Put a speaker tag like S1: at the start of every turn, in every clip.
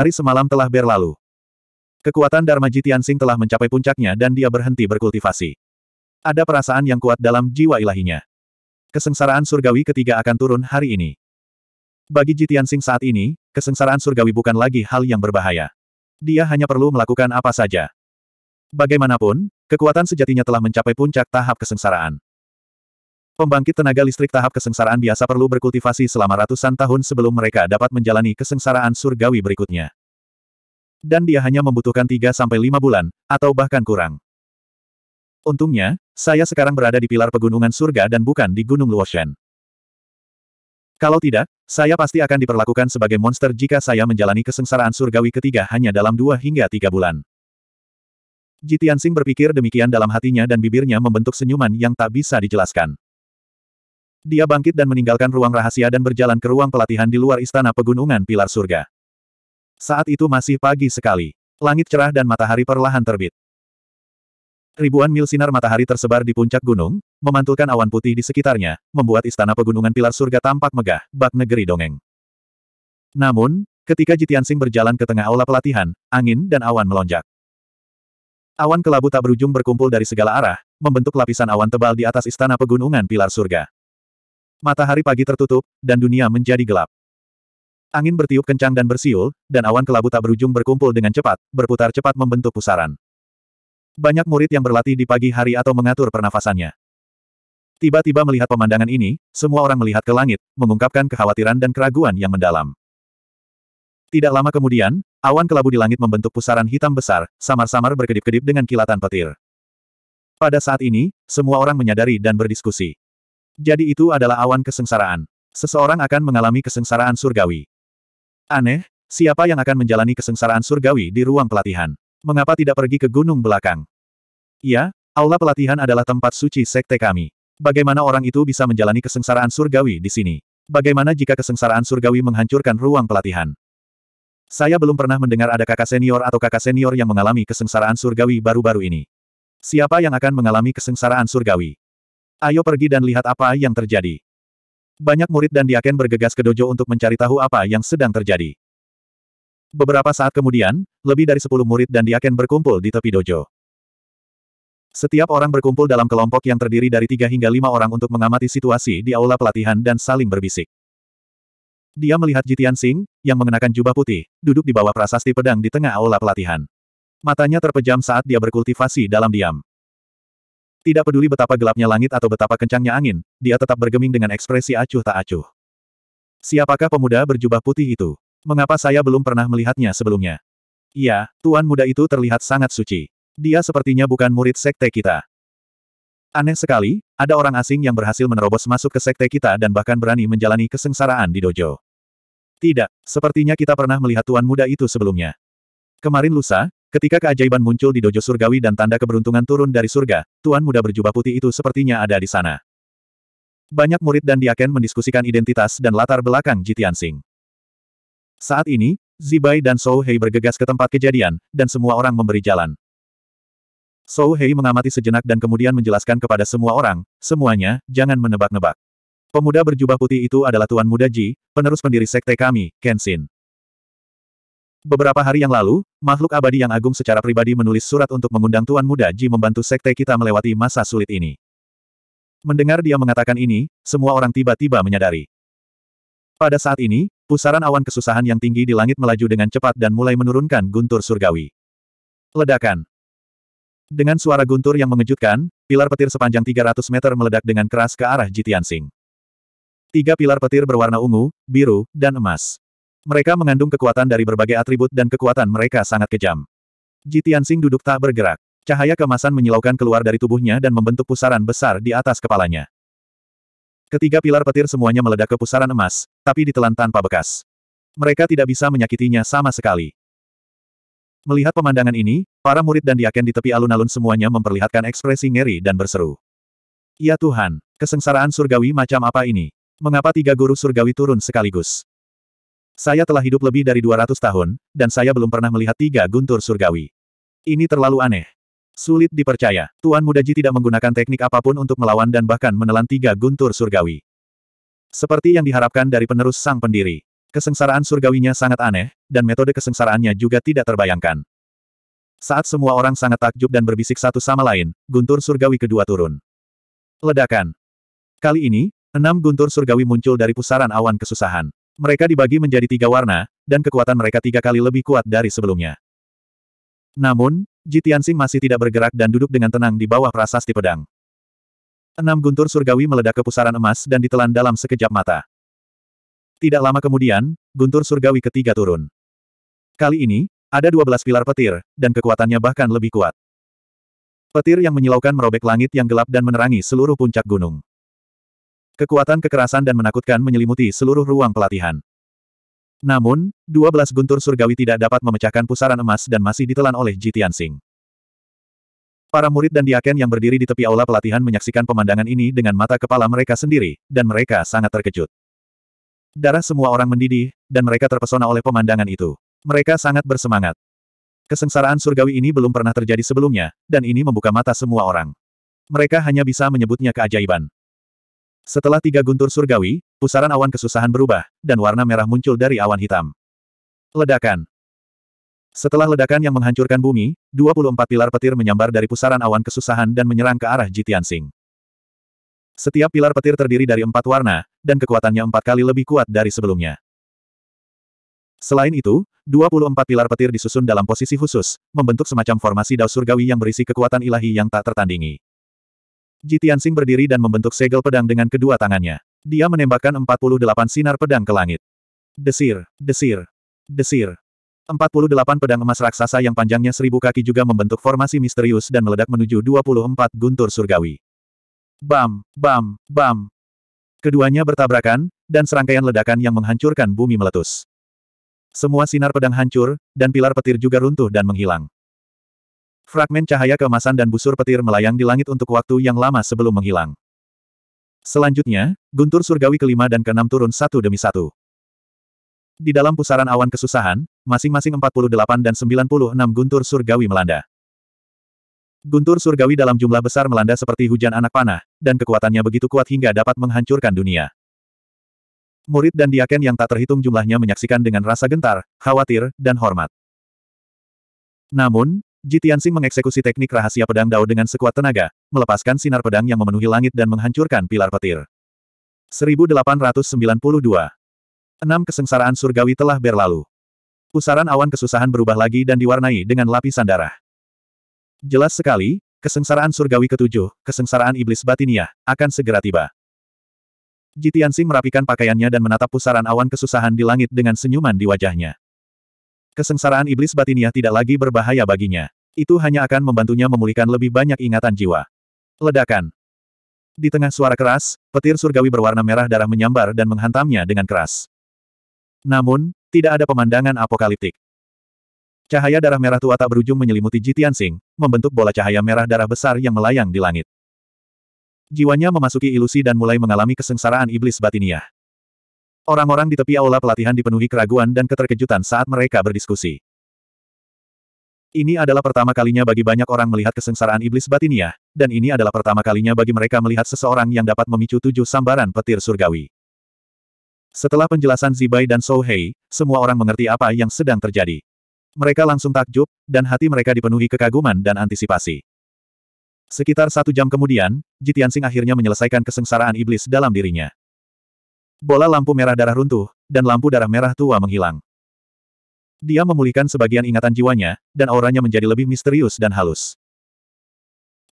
S1: Hari semalam telah berlalu. Kekuatan Dharma Jitiansing telah mencapai puncaknya dan dia berhenti berkultivasi. Ada perasaan yang kuat dalam jiwa ilahinya. Kesengsaraan surgawi ketiga akan turun hari ini. Bagi Jitiansing saat ini, kesengsaraan surgawi bukan lagi hal yang berbahaya. Dia hanya perlu melakukan apa saja. Bagaimanapun, kekuatan sejatinya telah mencapai puncak tahap kesengsaraan. Pembangkit tenaga listrik tahap kesengsaraan biasa perlu berkultivasi selama ratusan tahun sebelum mereka dapat menjalani kesengsaraan surgawi berikutnya. Dan dia hanya membutuhkan 3-5 bulan, atau bahkan kurang. Untungnya, saya sekarang berada di pilar pegunungan surga dan bukan di Gunung Luoshen. Kalau tidak, saya pasti akan diperlakukan sebagai monster jika saya menjalani kesengsaraan surgawi ketiga hanya dalam dua hingga tiga bulan. Jitiansing berpikir demikian dalam hatinya dan bibirnya membentuk senyuman yang tak bisa dijelaskan. Dia bangkit dan meninggalkan ruang rahasia dan berjalan ke ruang pelatihan di luar istana pegunungan pilar surga. Saat itu masih pagi sekali. Langit cerah dan matahari perlahan terbit. Ribuan mil sinar matahari tersebar di puncak gunung, memantulkan awan putih di sekitarnya, membuat istana pegunungan pilar surga tampak megah, bak negeri dongeng. Namun, ketika Jitian Sing berjalan ke tengah aula pelatihan, angin dan awan melonjak. Awan kelabu tak berujung berkumpul dari segala arah, membentuk lapisan awan tebal di atas istana pegunungan pilar surga. Matahari pagi tertutup, dan dunia menjadi gelap. Angin bertiup kencang dan bersiul, dan awan kelabu tak berujung berkumpul dengan cepat, berputar cepat membentuk pusaran. Banyak murid yang berlatih di pagi hari atau mengatur pernafasannya. Tiba-tiba melihat pemandangan ini, semua orang melihat ke langit, mengungkapkan kekhawatiran dan keraguan yang mendalam. Tidak lama kemudian, awan kelabu di langit membentuk pusaran hitam besar, samar-samar berkedip-kedip dengan kilatan petir. Pada saat ini, semua orang menyadari dan berdiskusi. Jadi itu adalah awan kesengsaraan. Seseorang akan mengalami kesengsaraan surgawi. Aneh, siapa yang akan menjalani kesengsaraan surgawi di ruang pelatihan? Mengapa tidak pergi ke gunung belakang? Ya, aula pelatihan adalah tempat suci sekte kami. Bagaimana orang itu bisa menjalani kesengsaraan surgawi di sini? Bagaimana jika kesengsaraan surgawi menghancurkan ruang pelatihan? Saya belum pernah mendengar ada kakak senior atau kakak senior yang mengalami kesengsaraan surgawi baru-baru ini. Siapa yang akan mengalami kesengsaraan surgawi? Ayo pergi dan lihat apa yang terjadi. Banyak murid dan diaken bergegas ke dojo untuk mencari tahu apa yang sedang terjadi. Beberapa saat kemudian, lebih dari sepuluh murid dan diaken berkumpul di tepi dojo. Setiap orang berkumpul dalam kelompok yang terdiri dari tiga hingga lima orang untuk mengamati situasi di aula pelatihan dan saling berbisik. Dia melihat Jitian Singh, yang mengenakan jubah putih, duduk di bawah prasasti pedang di tengah aula pelatihan. Matanya terpejam saat dia berkultivasi dalam diam. Tidak peduli betapa gelapnya langit atau betapa kencangnya angin, dia tetap bergeming dengan ekspresi acuh tak acuh. Siapakah pemuda berjubah putih itu? Mengapa saya belum pernah melihatnya sebelumnya? Iya, tuan muda itu terlihat sangat suci. Dia sepertinya bukan murid sekte kita. Aneh sekali, ada orang asing yang berhasil menerobos masuk ke sekte kita dan bahkan berani menjalani kesengsaraan di dojo. Tidak, sepertinya kita pernah melihat tuan muda itu sebelumnya. Kemarin lusa, Ketika keajaiban muncul di dojo surgawi dan tanda keberuntungan turun dari surga, tuan muda berjubah putih itu sepertinya ada di sana. Banyak murid dan diaken mendiskusikan identitas dan latar belakang Jitian Sing. Saat ini, Zibai dan Sou Hei bergegas ke tempat kejadian, dan semua orang memberi jalan. Sou Hei mengamati sejenak dan kemudian menjelaskan kepada semua orang, semuanya, jangan menebak-nebak. Pemuda berjubah putih itu adalah Tuan Muda Ji, penerus pendiri sekte kami, Kenshin. Beberapa hari yang lalu, makhluk abadi yang agung secara pribadi menulis surat untuk mengundang Tuan Muda Ji membantu sekte kita melewati masa sulit ini. Mendengar dia mengatakan ini, semua orang tiba-tiba menyadari. Pada saat ini, pusaran awan kesusahan yang tinggi di langit melaju dengan cepat dan mulai menurunkan guntur surgawi. Ledakan. Dengan suara guntur yang mengejutkan, pilar petir sepanjang 300 meter meledak dengan keras ke arah Jitian Sing. Tiga pilar petir berwarna ungu, biru, dan emas. Mereka mengandung kekuatan dari berbagai atribut dan kekuatan mereka sangat kejam. Ji Tianxing duduk tak bergerak. Cahaya kemasan menyilaukan keluar dari tubuhnya dan membentuk pusaran besar di atas kepalanya. Ketiga pilar petir semuanya meledak ke pusaran emas, tapi ditelan tanpa bekas. Mereka tidak bisa menyakitinya sama sekali. Melihat pemandangan ini, para murid dan diaken di tepi alun-alun semuanya memperlihatkan ekspresi ngeri dan berseru. Ya Tuhan, kesengsaraan surgawi macam apa ini? Mengapa tiga guru surgawi turun sekaligus? Saya telah hidup lebih dari 200 tahun, dan saya belum pernah melihat tiga guntur surgawi. Ini terlalu aneh. Sulit dipercaya, Tuan Muda Ji tidak menggunakan teknik apapun untuk melawan dan bahkan menelan tiga guntur surgawi. Seperti yang diharapkan dari penerus sang pendiri. Kesengsaraan surgawinya sangat aneh, dan metode kesengsaraannya juga tidak terbayangkan. Saat semua orang sangat takjub dan berbisik satu sama lain, guntur surgawi kedua turun. Ledakan. Kali ini, enam guntur surgawi muncul dari pusaran awan kesusahan. Mereka dibagi menjadi tiga warna, dan kekuatan mereka tiga kali lebih kuat dari sebelumnya. Namun, Jitiansing masih tidak bergerak dan duduk dengan tenang di bawah prasasti pedang. Enam guntur surgawi meledak ke pusaran emas dan ditelan dalam sekejap mata. Tidak lama kemudian, guntur surgawi ketiga turun. Kali ini, ada dua belas pilar petir, dan kekuatannya bahkan lebih kuat. Petir yang menyilaukan merobek langit yang gelap dan menerangi seluruh puncak gunung. Kekuatan kekerasan dan menakutkan menyelimuti seluruh ruang pelatihan. Namun, dua belas guntur surgawi tidak dapat memecahkan pusaran emas dan masih ditelan oleh Ji Tianxing. Para murid dan diaken yang berdiri di tepi aula pelatihan menyaksikan pemandangan ini dengan mata kepala mereka sendiri, dan mereka sangat terkejut. Darah semua orang mendidih, dan mereka terpesona oleh pemandangan itu. Mereka sangat bersemangat. Kesengsaraan surgawi ini belum pernah terjadi sebelumnya, dan ini membuka mata semua orang. Mereka hanya bisa menyebutnya keajaiban. Setelah tiga guntur surgawi, pusaran awan kesusahan berubah, dan warna merah muncul dari awan hitam. Ledakan. Setelah ledakan yang menghancurkan bumi, 24 pilar petir menyambar dari pusaran awan kesusahan dan menyerang ke arah Jitian Jitiansing. Setiap pilar petir terdiri dari empat warna, dan kekuatannya empat kali lebih kuat dari sebelumnya. Selain itu, 24 pilar petir disusun dalam posisi khusus, membentuk semacam formasi dao surgawi yang berisi kekuatan ilahi yang tak tertandingi. Ji Tianxing berdiri dan membentuk segel pedang dengan kedua tangannya. Dia menembakkan 48 sinar pedang ke langit. Desir, desir, desir. 48 pedang emas raksasa yang panjangnya seribu kaki juga membentuk formasi misterius dan meledak menuju 24 guntur surgawi. Bam, bam, bam. Keduanya bertabrakan, dan serangkaian ledakan yang menghancurkan bumi meletus. Semua sinar pedang hancur, dan pilar petir juga runtuh dan menghilang. Fragmen cahaya keemasan dan busur petir melayang di langit untuk waktu yang lama sebelum menghilang. Selanjutnya, guntur surgawi kelima dan keenam turun satu demi satu. Di dalam pusaran awan kesusahan, masing-masing 48 dan 96 guntur surgawi melanda. Guntur surgawi dalam jumlah besar melanda seperti hujan anak panah, dan kekuatannya begitu kuat hingga dapat menghancurkan dunia. Murid dan diaken yang tak terhitung jumlahnya menyaksikan dengan rasa gentar, khawatir, dan hormat. Namun, Jitiansing mengeksekusi teknik rahasia pedang Dao dengan sekuat tenaga, melepaskan sinar pedang yang memenuhi langit dan menghancurkan pilar petir. 1892. Enam kesengsaraan surgawi telah berlalu. Pusaran awan kesusahan berubah lagi dan diwarnai dengan lapisan darah. Jelas sekali, kesengsaraan surgawi ketujuh, kesengsaraan iblis batinia, akan segera tiba. Jitiansing merapikan pakaiannya dan menatap pusaran awan kesusahan di langit dengan senyuman di wajahnya. Kesengsaraan iblis batinia tidak lagi berbahaya baginya. Itu hanya akan membantunya memulihkan lebih banyak ingatan jiwa. Ledakan. Di tengah suara keras, petir surgawi berwarna merah darah menyambar dan menghantamnya dengan keras. Namun, tidak ada pemandangan apokaliptik. Cahaya darah merah tua tak berujung menyelimuti Jitian Sing, membentuk bola cahaya merah darah besar yang melayang di langit. Jiwanya memasuki ilusi dan mulai mengalami kesengsaraan iblis batiniah. Orang-orang di tepi aula pelatihan dipenuhi keraguan dan keterkejutan saat mereka berdiskusi. Ini adalah pertama kalinya bagi banyak orang melihat kesengsaraan iblis batinia, dan ini adalah pertama kalinya bagi mereka melihat seseorang yang dapat memicu tujuh sambaran petir surgawi. Setelah penjelasan Zibai dan Sohei, semua orang mengerti apa yang sedang terjadi. Mereka langsung takjub, dan hati mereka dipenuhi kekaguman dan antisipasi. Sekitar satu jam kemudian, Jitiansing akhirnya menyelesaikan kesengsaraan iblis dalam dirinya. Bola lampu merah darah runtuh, dan lampu darah merah tua menghilang. Dia memulihkan sebagian ingatan jiwanya, dan auranya menjadi lebih misterius dan halus.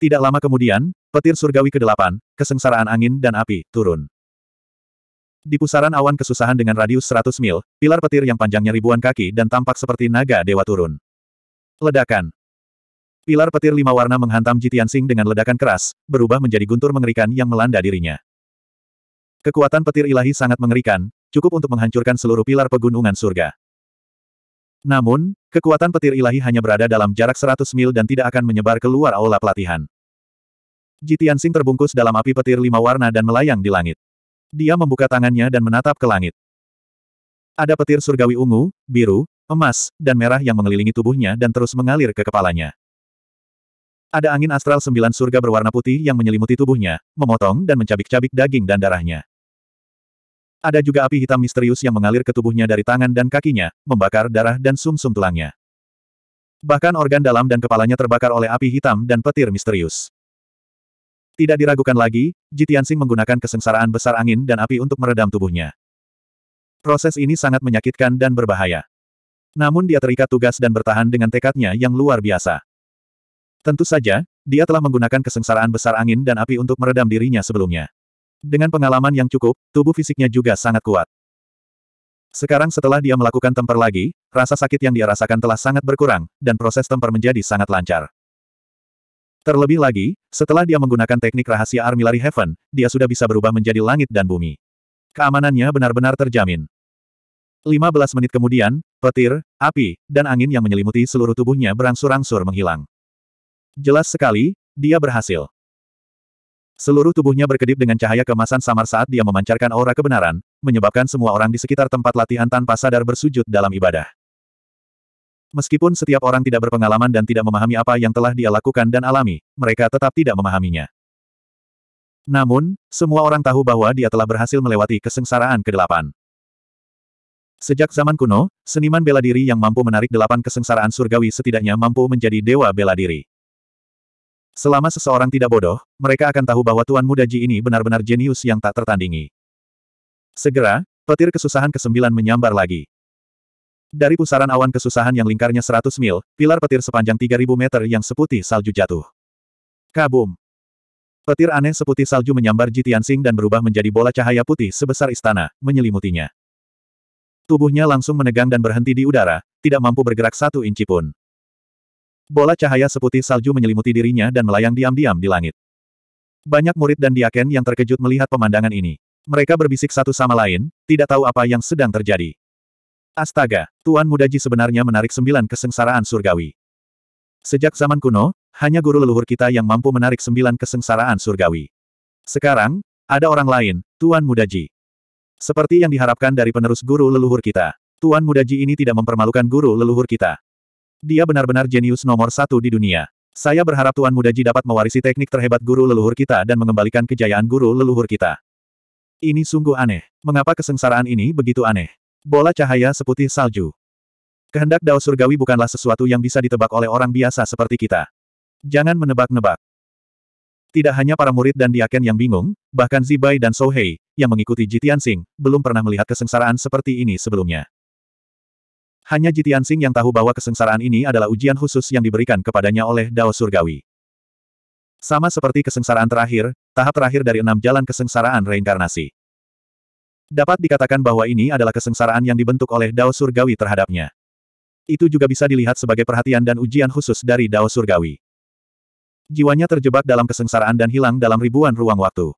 S1: Tidak lama kemudian, petir surgawi ke-8, kesengsaraan angin dan api, turun. Di pusaran awan kesusahan dengan radius 100 mil, pilar petir yang panjangnya ribuan kaki dan tampak seperti naga dewa turun. Ledakan. Pilar petir lima warna menghantam Jitian Sing dengan ledakan keras, berubah menjadi guntur mengerikan yang melanda dirinya. Kekuatan petir ilahi sangat mengerikan, cukup untuk menghancurkan seluruh pilar pegunungan surga. Namun, kekuatan petir ilahi hanya berada dalam jarak 100 mil dan tidak akan menyebar keluar aula pelatihan. Jitiansing terbungkus dalam api petir lima warna dan melayang di langit. Dia membuka tangannya dan menatap ke langit. Ada petir surgawi ungu, biru, emas, dan merah yang mengelilingi tubuhnya dan terus mengalir ke kepalanya. Ada angin astral sembilan surga berwarna putih yang menyelimuti tubuhnya, memotong dan mencabik-cabik daging dan darahnya. Ada juga api hitam misterius yang mengalir ke tubuhnya dari tangan dan kakinya, membakar darah dan sumsum -sum tulangnya. Bahkan organ dalam dan kepalanya terbakar oleh api hitam dan petir misterius. Tidak diragukan lagi, Jitiansing menggunakan kesengsaraan besar angin dan api untuk meredam tubuhnya. Proses ini sangat menyakitkan dan berbahaya. Namun dia terikat tugas dan bertahan dengan tekadnya yang luar biasa. Tentu saja, dia telah menggunakan kesengsaraan besar angin dan api untuk meredam dirinya sebelumnya. Dengan pengalaman yang cukup, tubuh fisiknya juga sangat kuat. Sekarang setelah dia melakukan temper lagi, rasa sakit yang dia rasakan telah sangat berkurang, dan proses temper menjadi sangat lancar. Terlebih lagi, setelah dia menggunakan teknik rahasia Armillary Heaven, dia sudah bisa berubah menjadi langit dan bumi. Keamanannya benar-benar terjamin. 15 menit kemudian, petir, api, dan angin yang menyelimuti seluruh tubuhnya berangsur-angsur menghilang. Jelas sekali, dia berhasil. Seluruh tubuhnya berkedip dengan cahaya kemasan samar saat dia memancarkan aura kebenaran, menyebabkan semua orang di sekitar tempat latihan tanpa sadar bersujud dalam ibadah. Meskipun setiap orang tidak berpengalaman dan tidak memahami apa yang telah dia lakukan dan alami, mereka tetap tidak memahaminya. Namun, semua orang tahu bahwa dia telah berhasil melewati kesengsaraan ke-8. Sejak zaman kuno, seniman bela diri yang mampu menarik delapan kesengsaraan surgawi setidaknya mampu menjadi dewa bela diri. Selama seseorang tidak bodoh, mereka akan tahu bahwa Tuan Muda Ji ini benar-benar jenius yang tak tertandingi. Segera, petir kesusahan ke-9 menyambar lagi. Dari pusaran awan kesusahan yang lingkarnya 100 mil, pilar petir sepanjang 3000 meter yang seputih salju jatuh. Kabum! Petir aneh seputih salju menyambar Ji Tianxing dan berubah menjadi bola cahaya putih sebesar istana, menyelimutinya. Tubuhnya langsung menegang dan berhenti di udara, tidak mampu bergerak satu inci pun. Bola cahaya seputih salju menyelimuti dirinya dan melayang diam-diam di langit. Banyak murid dan diaken yang terkejut melihat pemandangan ini. Mereka berbisik satu sama lain, tidak tahu apa yang sedang terjadi. Astaga, Tuan Mudaji sebenarnya menarik sembilan kesengsaraan surgawi. Sejak zaman kuno, hanya guru leluhur kita yang mampu menarik sembilan kesengsaraan surgawi. Sekarang, ada orang lain, Tuan Mudaji. Seperti yang diharapkan dari penerus guru leluhur kita. Tuan Mudaji ini tidak mempermalukan guru leluhur kita. Dia benar-benar jenius nomor satu di dunia. Saya berharap Tuan Muda Ji dapat mewarisi teknik terhebat guru leluhur kita dan mengembalikan kejayaan guru leluhur kita. Ini sungguh aneh. Mengapa kesengsaraan ini begitu aneh? Bola cahaya seputih salju. Kehendak dao surgawi bukanlah sesuatu yang bisa ditebak oleh orang biasa seperti kita. Jangan menebak-nebak. Tidak hanya para murid dan diaken yang bingung, bahkan Zibai dan Sohei yang mengikuti Jitian Sing, belum pernah melihat kesengsaraan seperti ini sebelumnya. Hanya Jitian Sing yang tahu bahwa kesengsaraan ini adalah ujian khusus yang diberikan kepadanya oleh Dao Surgawi. Sama seperti kesengsaraan terakhir, tahap terakhir dari enam jalan kesengsaraan reinkarnasi. Dapat dikatakan bahwa ini adalah kesengsaraan yang dibentuk oleh Dao Surgawi terhadapnya. Itu juga bisa dilihat sebagai perhatian dan ujian khusus dari Dao Surgawi. Jiwanya terjebak dalam kesengsaraan dan hilang dalam ribuan ruang waktu.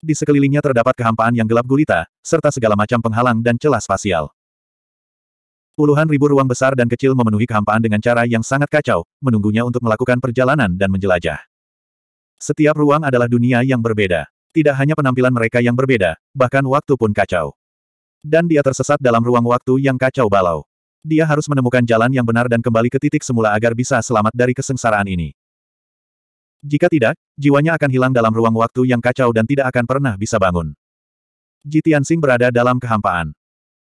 S1: Di sekelilingnya terdapat kehampaan yang gelap gulita, serta segala macam penghalang dan celah spasial. Puluhan ribu ruang besar dan kecil memenuhi kehampaan dengan cara yang sangat kacau, menunggunya untuk melakukan perjalanan dan menjelajah. Setiap ruang adalah dunia yang berbeda. Tidak hanya penampilan mereka yang berbeda, bahkan waktu pun kacau. Dan dia tersesat dalam ruang waktu yang kacau balau. Dia harus menemukan jalan yang benar dan kembali ke titik semula agar bisa selamat dari kesengsaraan ini. Jika tidak, jiwanya akan hilang dalam ruang waktu yang kacau dan tidak akan pernah bisa bangun. Jitian Jitiansing berada dalam kehampaan.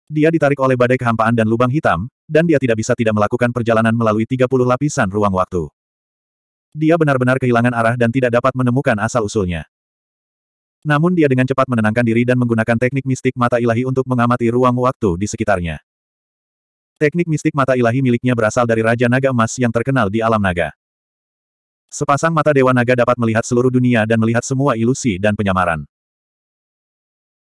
S1: Dia ditarik oleh badai kehampaan dan lubang hitam, dan dia tidak bisa tidak melakukan perjalanan melalui 30 lapisan ruang waktu. Dia benar-benar kehilangan arah dan tidak dapat menemukan asal-usulnya. Namun dia dengan cepat menenangkan diri dan menggunakan teknik mistik mata ilahi untuk mengamati ruang waktu di sekitarnya. Teknik mistik mata ilahi miliknya berasal dari Raja Naga Emas yang terkenal di alam naga. Sepasang mata Dewa Naga dapat melihat seluruh dunia dan melihat semua ilusi dan penyamaran.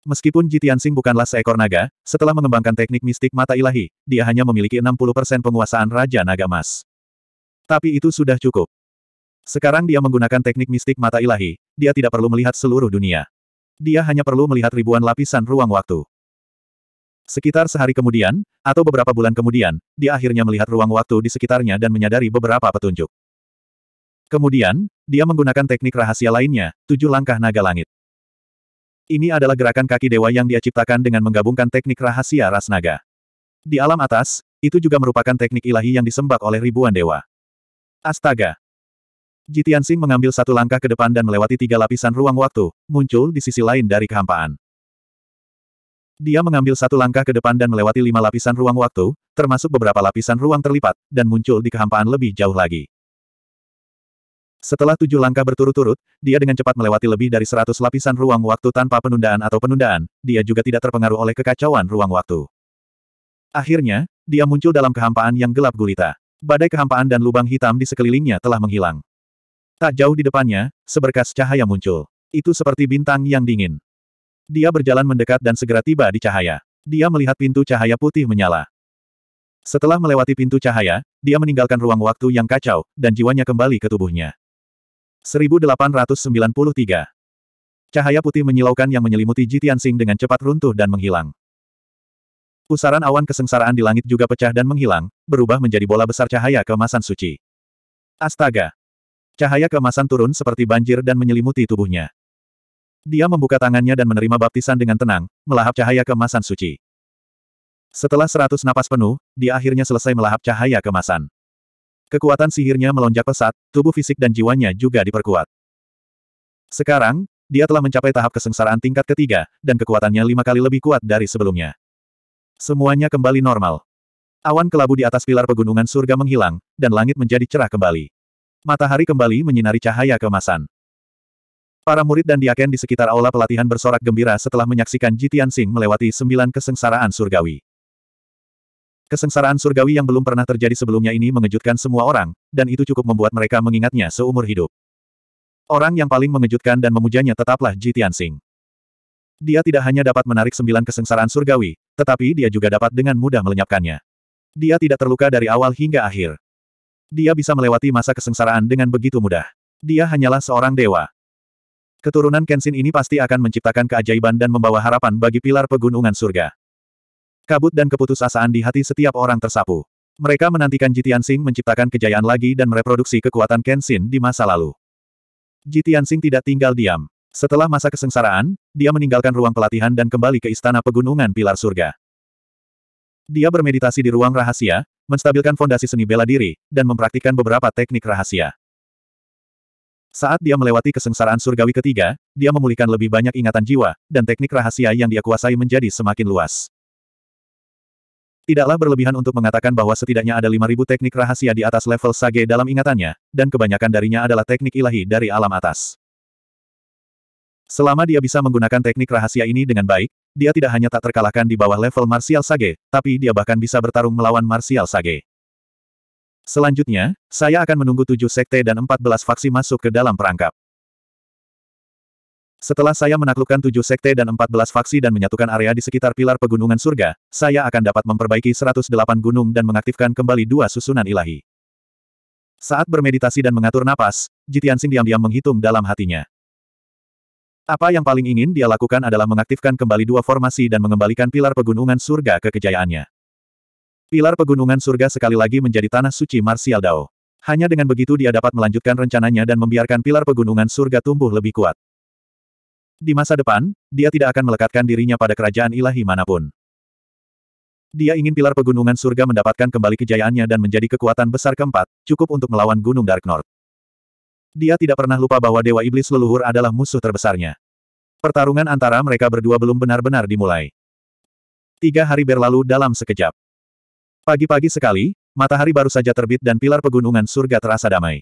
S1: Meskipun Jitiansing bukanlah seekor naga, setelah mengembangkan teknik mistik mata ilahi, dia hanya memiliki 60% penguasaan Raja Naga Mas. Tapi itu sudah cukup. Sekarang dia menggunakan teknik mistik mata ilahi, dia tidak perlu melihat seluruh dunia. Dia hanya perlu melihat ribuan lapisan ruang waktu. Sekitar sehari kemudian, atau beberapa bulan kemudian, dia akhirnya melihat ruang waktu di sekitarnya dan menyadari beberapa petunjuk. Kemudian, dia menggunakan teknik rahasia lainnya, tujuh langkah naga langit. Ini adalah gerakan kaki dewa yang dia ciptakan dengan menggabungkan teknik rahasia ras naga. Di alam atas, itu juga merupakan teknik ilahi yang disembah oleh ribuan dewa. Astaga! Jitian Sing mengambil satu langkah ke depan dan melewati tiga lapisan ruang waktu, muncul di sisi lain dari kehampaan. Dia mengambil satu langkah ke depan dan melewati lima lapisan ruang waktu, termasuk beberapa lapisan ruang terlipat, dan muncul di kehampaan lebih jauh lagi. Setelah tujuh langkah berturut-turut, dia dengan cepat melewati lebih dari seratus lapisan ruang waktu tanpa penundaan atau penundaan, dia juga tidak terpengaruh oleh kekacauan ruang waktu. Akhirnya, dia muncul dalam kehampaan yang gelap gulita. Badai kehampaan dan lubang hitam di sekelilingnya telah menghilang. Tak jauh di depannya, seberkas cahaya muncul. Itu seperti bintang yang dingin. Dia berjalan mendekat dan segera tiba di cahaya. Dia melihat pintu cahaya putih menyala. Setelah melewati pintu cahaya, dia meninggalkan ruang waktu yang kacau, dan jiwanya kembali ke tubuhnya. 1893. Cahaya putih menyilaukan yang menyelimuti Tianxing dengan cepat runtuh dan menghilang. Pusaran awan kesengsaraan di langit juga pecah dan menghilang, berubah menjadi bola besar cahaya kemasan suci. Astaga! Cahaya kemasan turun seperti banjir dan menyelimuti tubuhnya. Dia membuka tangannya dan menerima baptisan dengan tenang, melahap cahaya kemasan suci. Setelah seratus napas penuh, dia akhirnya selesai melahap cahaya kemasan. Kekuatan sihirnya melonjak pesat, tubuh fisik dan jiwanya juga diperkuat. Sekarang, dia telah mencapai tahap kesengsaraan tingkat ketiga, dan kekuatannya lima kali lebih kuat dari sebelumnya. Semuanya kembali normal. Awan kelabu di atas pilar pegunungan surga menghilang, dan langit menjadi cerah kembali. Matahari kembali menyinari cahaya kemasan. Para murid dan diaken di sekitar aula pelatihan bersorak gembira setelah menyaksikan Jitian Sing melewati sembilan kesengsaraan surgawi. Kesengsaraan surgawi yang belum pernah terjadi sebelumnya ini mengejutkan semua orang, dan itu cukup membuat mereka mengingatnya seumur hidup. Orang yang paling mengejutkan dan memujanya tetaplah Ji Tianxing. Dia tidak hanya dapat menarik sembilan kesengsaraan surgawi, tetapi dia juga dapat dengan mudah melenyapkannya. Dia tidak terluka dari awal hingga akhir. Dia bisa melewati masa kesengsaraan dengan begitu mudah. Dia hanyalah seorang dewa. Keturunan Kenshin ini pasti akan menciptakan keajaiban dan membawa harapan bagi pilar pegunungan surga. Kabut dan keputusasaan di hati setiap orang tersapu. Mereka menantikan Jitian Sing menciptakan kejayaan lagi dan mereproduksi kekuatan Kenshin di masa lalu. Jitian Sing tidak tinggal diam. Setelah masa kesengsaraan, dia meninggalkan ruang pelatihan dan kembali ke istana pegunungan Pilar Surga. Dia bermeditasi di ruang rahasia, menstabilkan fondasi seni bela diri, dan mempraktikkan beberapa teknik rahasia. Saat dia melewati kesengsaraan surgawi ketiga, dia memulihkan lebih banyak ingatan jiwa, dan teknik rahasia yang dia kuasai menjadi semakin luas. Tidaklah berlebihan untuk mengatakan bahwa setidaknya ada 5.000 teknik rahasia di atas level Sage dalam ingatannya, dan kebanyakan darinya adalah teknik ilahi dari alam atas. Selama dia bisa menggunakan teknik rahasia ini dengan baik, dia tidak hanya tak terkalahkan di bawah level Martial Sage, tapi dia bahkan bisa bertarung melawan Martial Sage. Selanjutnya, saya akan menunggu tujuh sekte dan empat belas faksi masuk ke dalam perangkap. Setelah saya menaklukkan tujuh sekte dan empat belas faksi dan menyatukan area di sekitar pilar pegunungan surga, saya akan dapat memperbaiki 108 gunung dan mengaktifkan kembali dua susunan ilahi. Saat bermeditasi dan mengatur napas, Jitiansing diam-diam menghitung dalam hatinya. Apa yang paling ingin dia lakukan adalah mengaktifkan kembali dua formasi dan mengembalikan pilar pegunungan surga ke kejayaannya. Pilar pegunungan surga sekali lagi menjadi tanah suci Martial Dao. Hanya dengan begitu dia dapat melanjutkan rencananya dan membiarkan pilar pegunungan surga tumbuh lebih kuat. Di masa depan, dia tidak akan melekatkan dirinya pada kerajaan ilahi manapun. Dia ingin pilar pegunungan surga mendapatkan kembali kejayaannya dan menjadi kekuatan besar keempat, cukup untuk melawan Gunung Dark North. Dia tidak pernah lupa bahwa Dewa Iblis leluhur adalah musuh terbesarnya. Pertarungan antara mereka berdua belum benar-benar dimulai. Tiga hari berlalu dalam sekejap. Pagi-pagi sekali, matahari baru saja terbit dan pilar pegunungan surga terasa damai.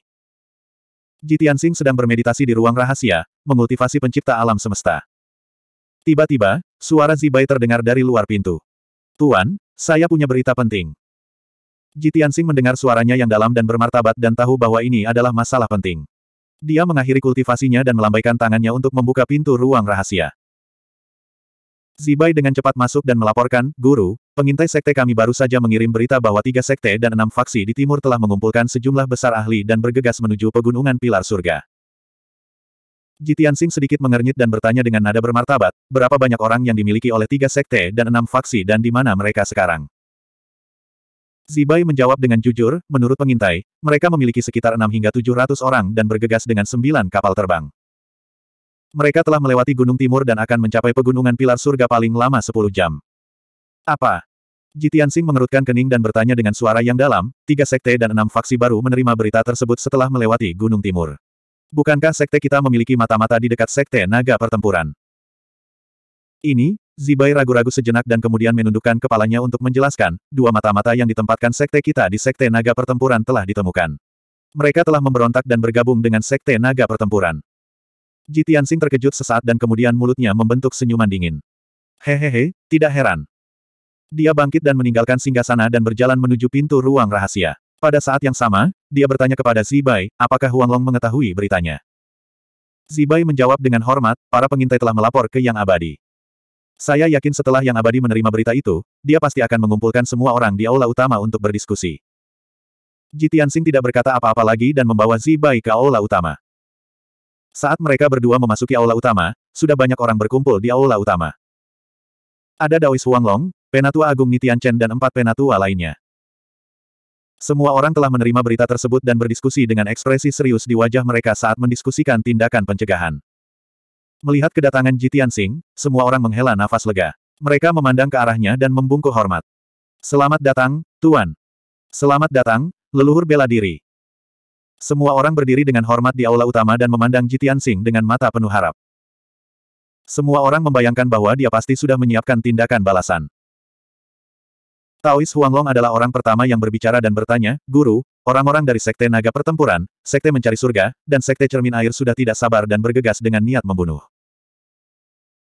S1: Ji Tianxing sedang bermeditasi di ruang rahasia, mengultivasi pencipta alam semesta. Tiba-tiba, suara Zibai terdengar dari luar pintu. Tuan, saya punya berita penting. Ji Tianxing mendengar suaranya yang dalam dan bermartabat dan tahu bahwa ini adalah masalah penting. Dia mengakhiri kultivasinya dan melambaikan tangannya untuk membuka pintu ruang rahasia. Zibai dengan cepat masuk dan melaporkan, Guru, pengintai sekte kami baru saja mengirim berita bahwa tiga sekte dan enam faksi di timur telah mengumpulkan sejumlah besar ahli dan bergegas menuju pegunungan Pilar Surga. Jitian sedikit mengernyit dan bertanya dengan nada bermartabat, berapa banyak orang yang dimiliki oleh tiga sekte dan enam faksi dan di mana mereka sekarang? Zibai menjawab dengan jujur, menurut pengintai, mereka memiliki sekitar 6 hingga ratus orang dan bergegas dengan sembilan kapal terbang. Mereka telah melewati Gunung Timur dan akan mencapai pegunungan pilar surga paling lama 10 jam. Apa? Jitian Sing mengerutkan kening dan bertanya dengan suara yang dalam, tiga sekte dan enam faksi baru menerima berita tersebut setelah melewati Gunung Timur. Bukankah sekte kita memiliki mata-mata di dekat sekte naga pertempuran? Ini, Zibai ragu-ragu sejenak dan kemudian menundukkan kepalanya untuk menjelaskan, dua mata-mata yang ditempatkan sekte kita di sekte naga pertempuran telah ditemukan. Mereka telah memberontak dan bergabung dengan sekte naga pertempuran. Ji Tianxing terkejut sesaat dan kemudian mulutnya membentuk senyuman dingin. Hehehe, tidak heran. Dia bangkit dan meninggalkan singgasana dan berjalan menuju pintu ruang rahasia. Pada saat yang sama, dia bertanya kepada Zibai, apakah Huang Long mengetahui beritanya. Zibai menjawab dengan hormat, para pengintai telah melapor ke Yang Abadi. Saya yakin setelah Yang Abadi menerima berita itu, dia pasti akan mengumpulkan semua orang di aula utama untuk berdiskusi. Jitian Jitiansing tidak berkata apa-apa lagi dan membawa Zibai ke aula utama. Saat mereka berdua memasuki aula utama, sudah banyak orang berkumpul di aula utama. Ada Daois Huanglong, Penatua Agung Nitian Chen dan empat penatua lainnya. Semua orang telah menerima berita tersebut dan berdiskusi dengan ekspresi serius di wajah mereka saat mendiskusikan tindakan pencegahan. Melihat kedatangan Jitian Sing, semua orang menghela nafas lega. Mereka memandang ke arahnya dan membungkuk hormat. Selamat datang, Tuan. Selamat datang, leluhur bela diri. Semua orang berdiri dengan hormat di aula utama dan memandang Jitian Sing dengan mata penuh harap. Semua orang membayangkan bahwa dia pasti sudah menyiapkan tindakan balasan. Taois Long adalah orang pertama yang berbicara dan bertanya, Guru, orang-orang dari Sekte Naga Pertempuran, Sekte Mencari Surga, dan Sekte Cermin Air sudah tidak sabar dan bergegas dengan niat membunuh.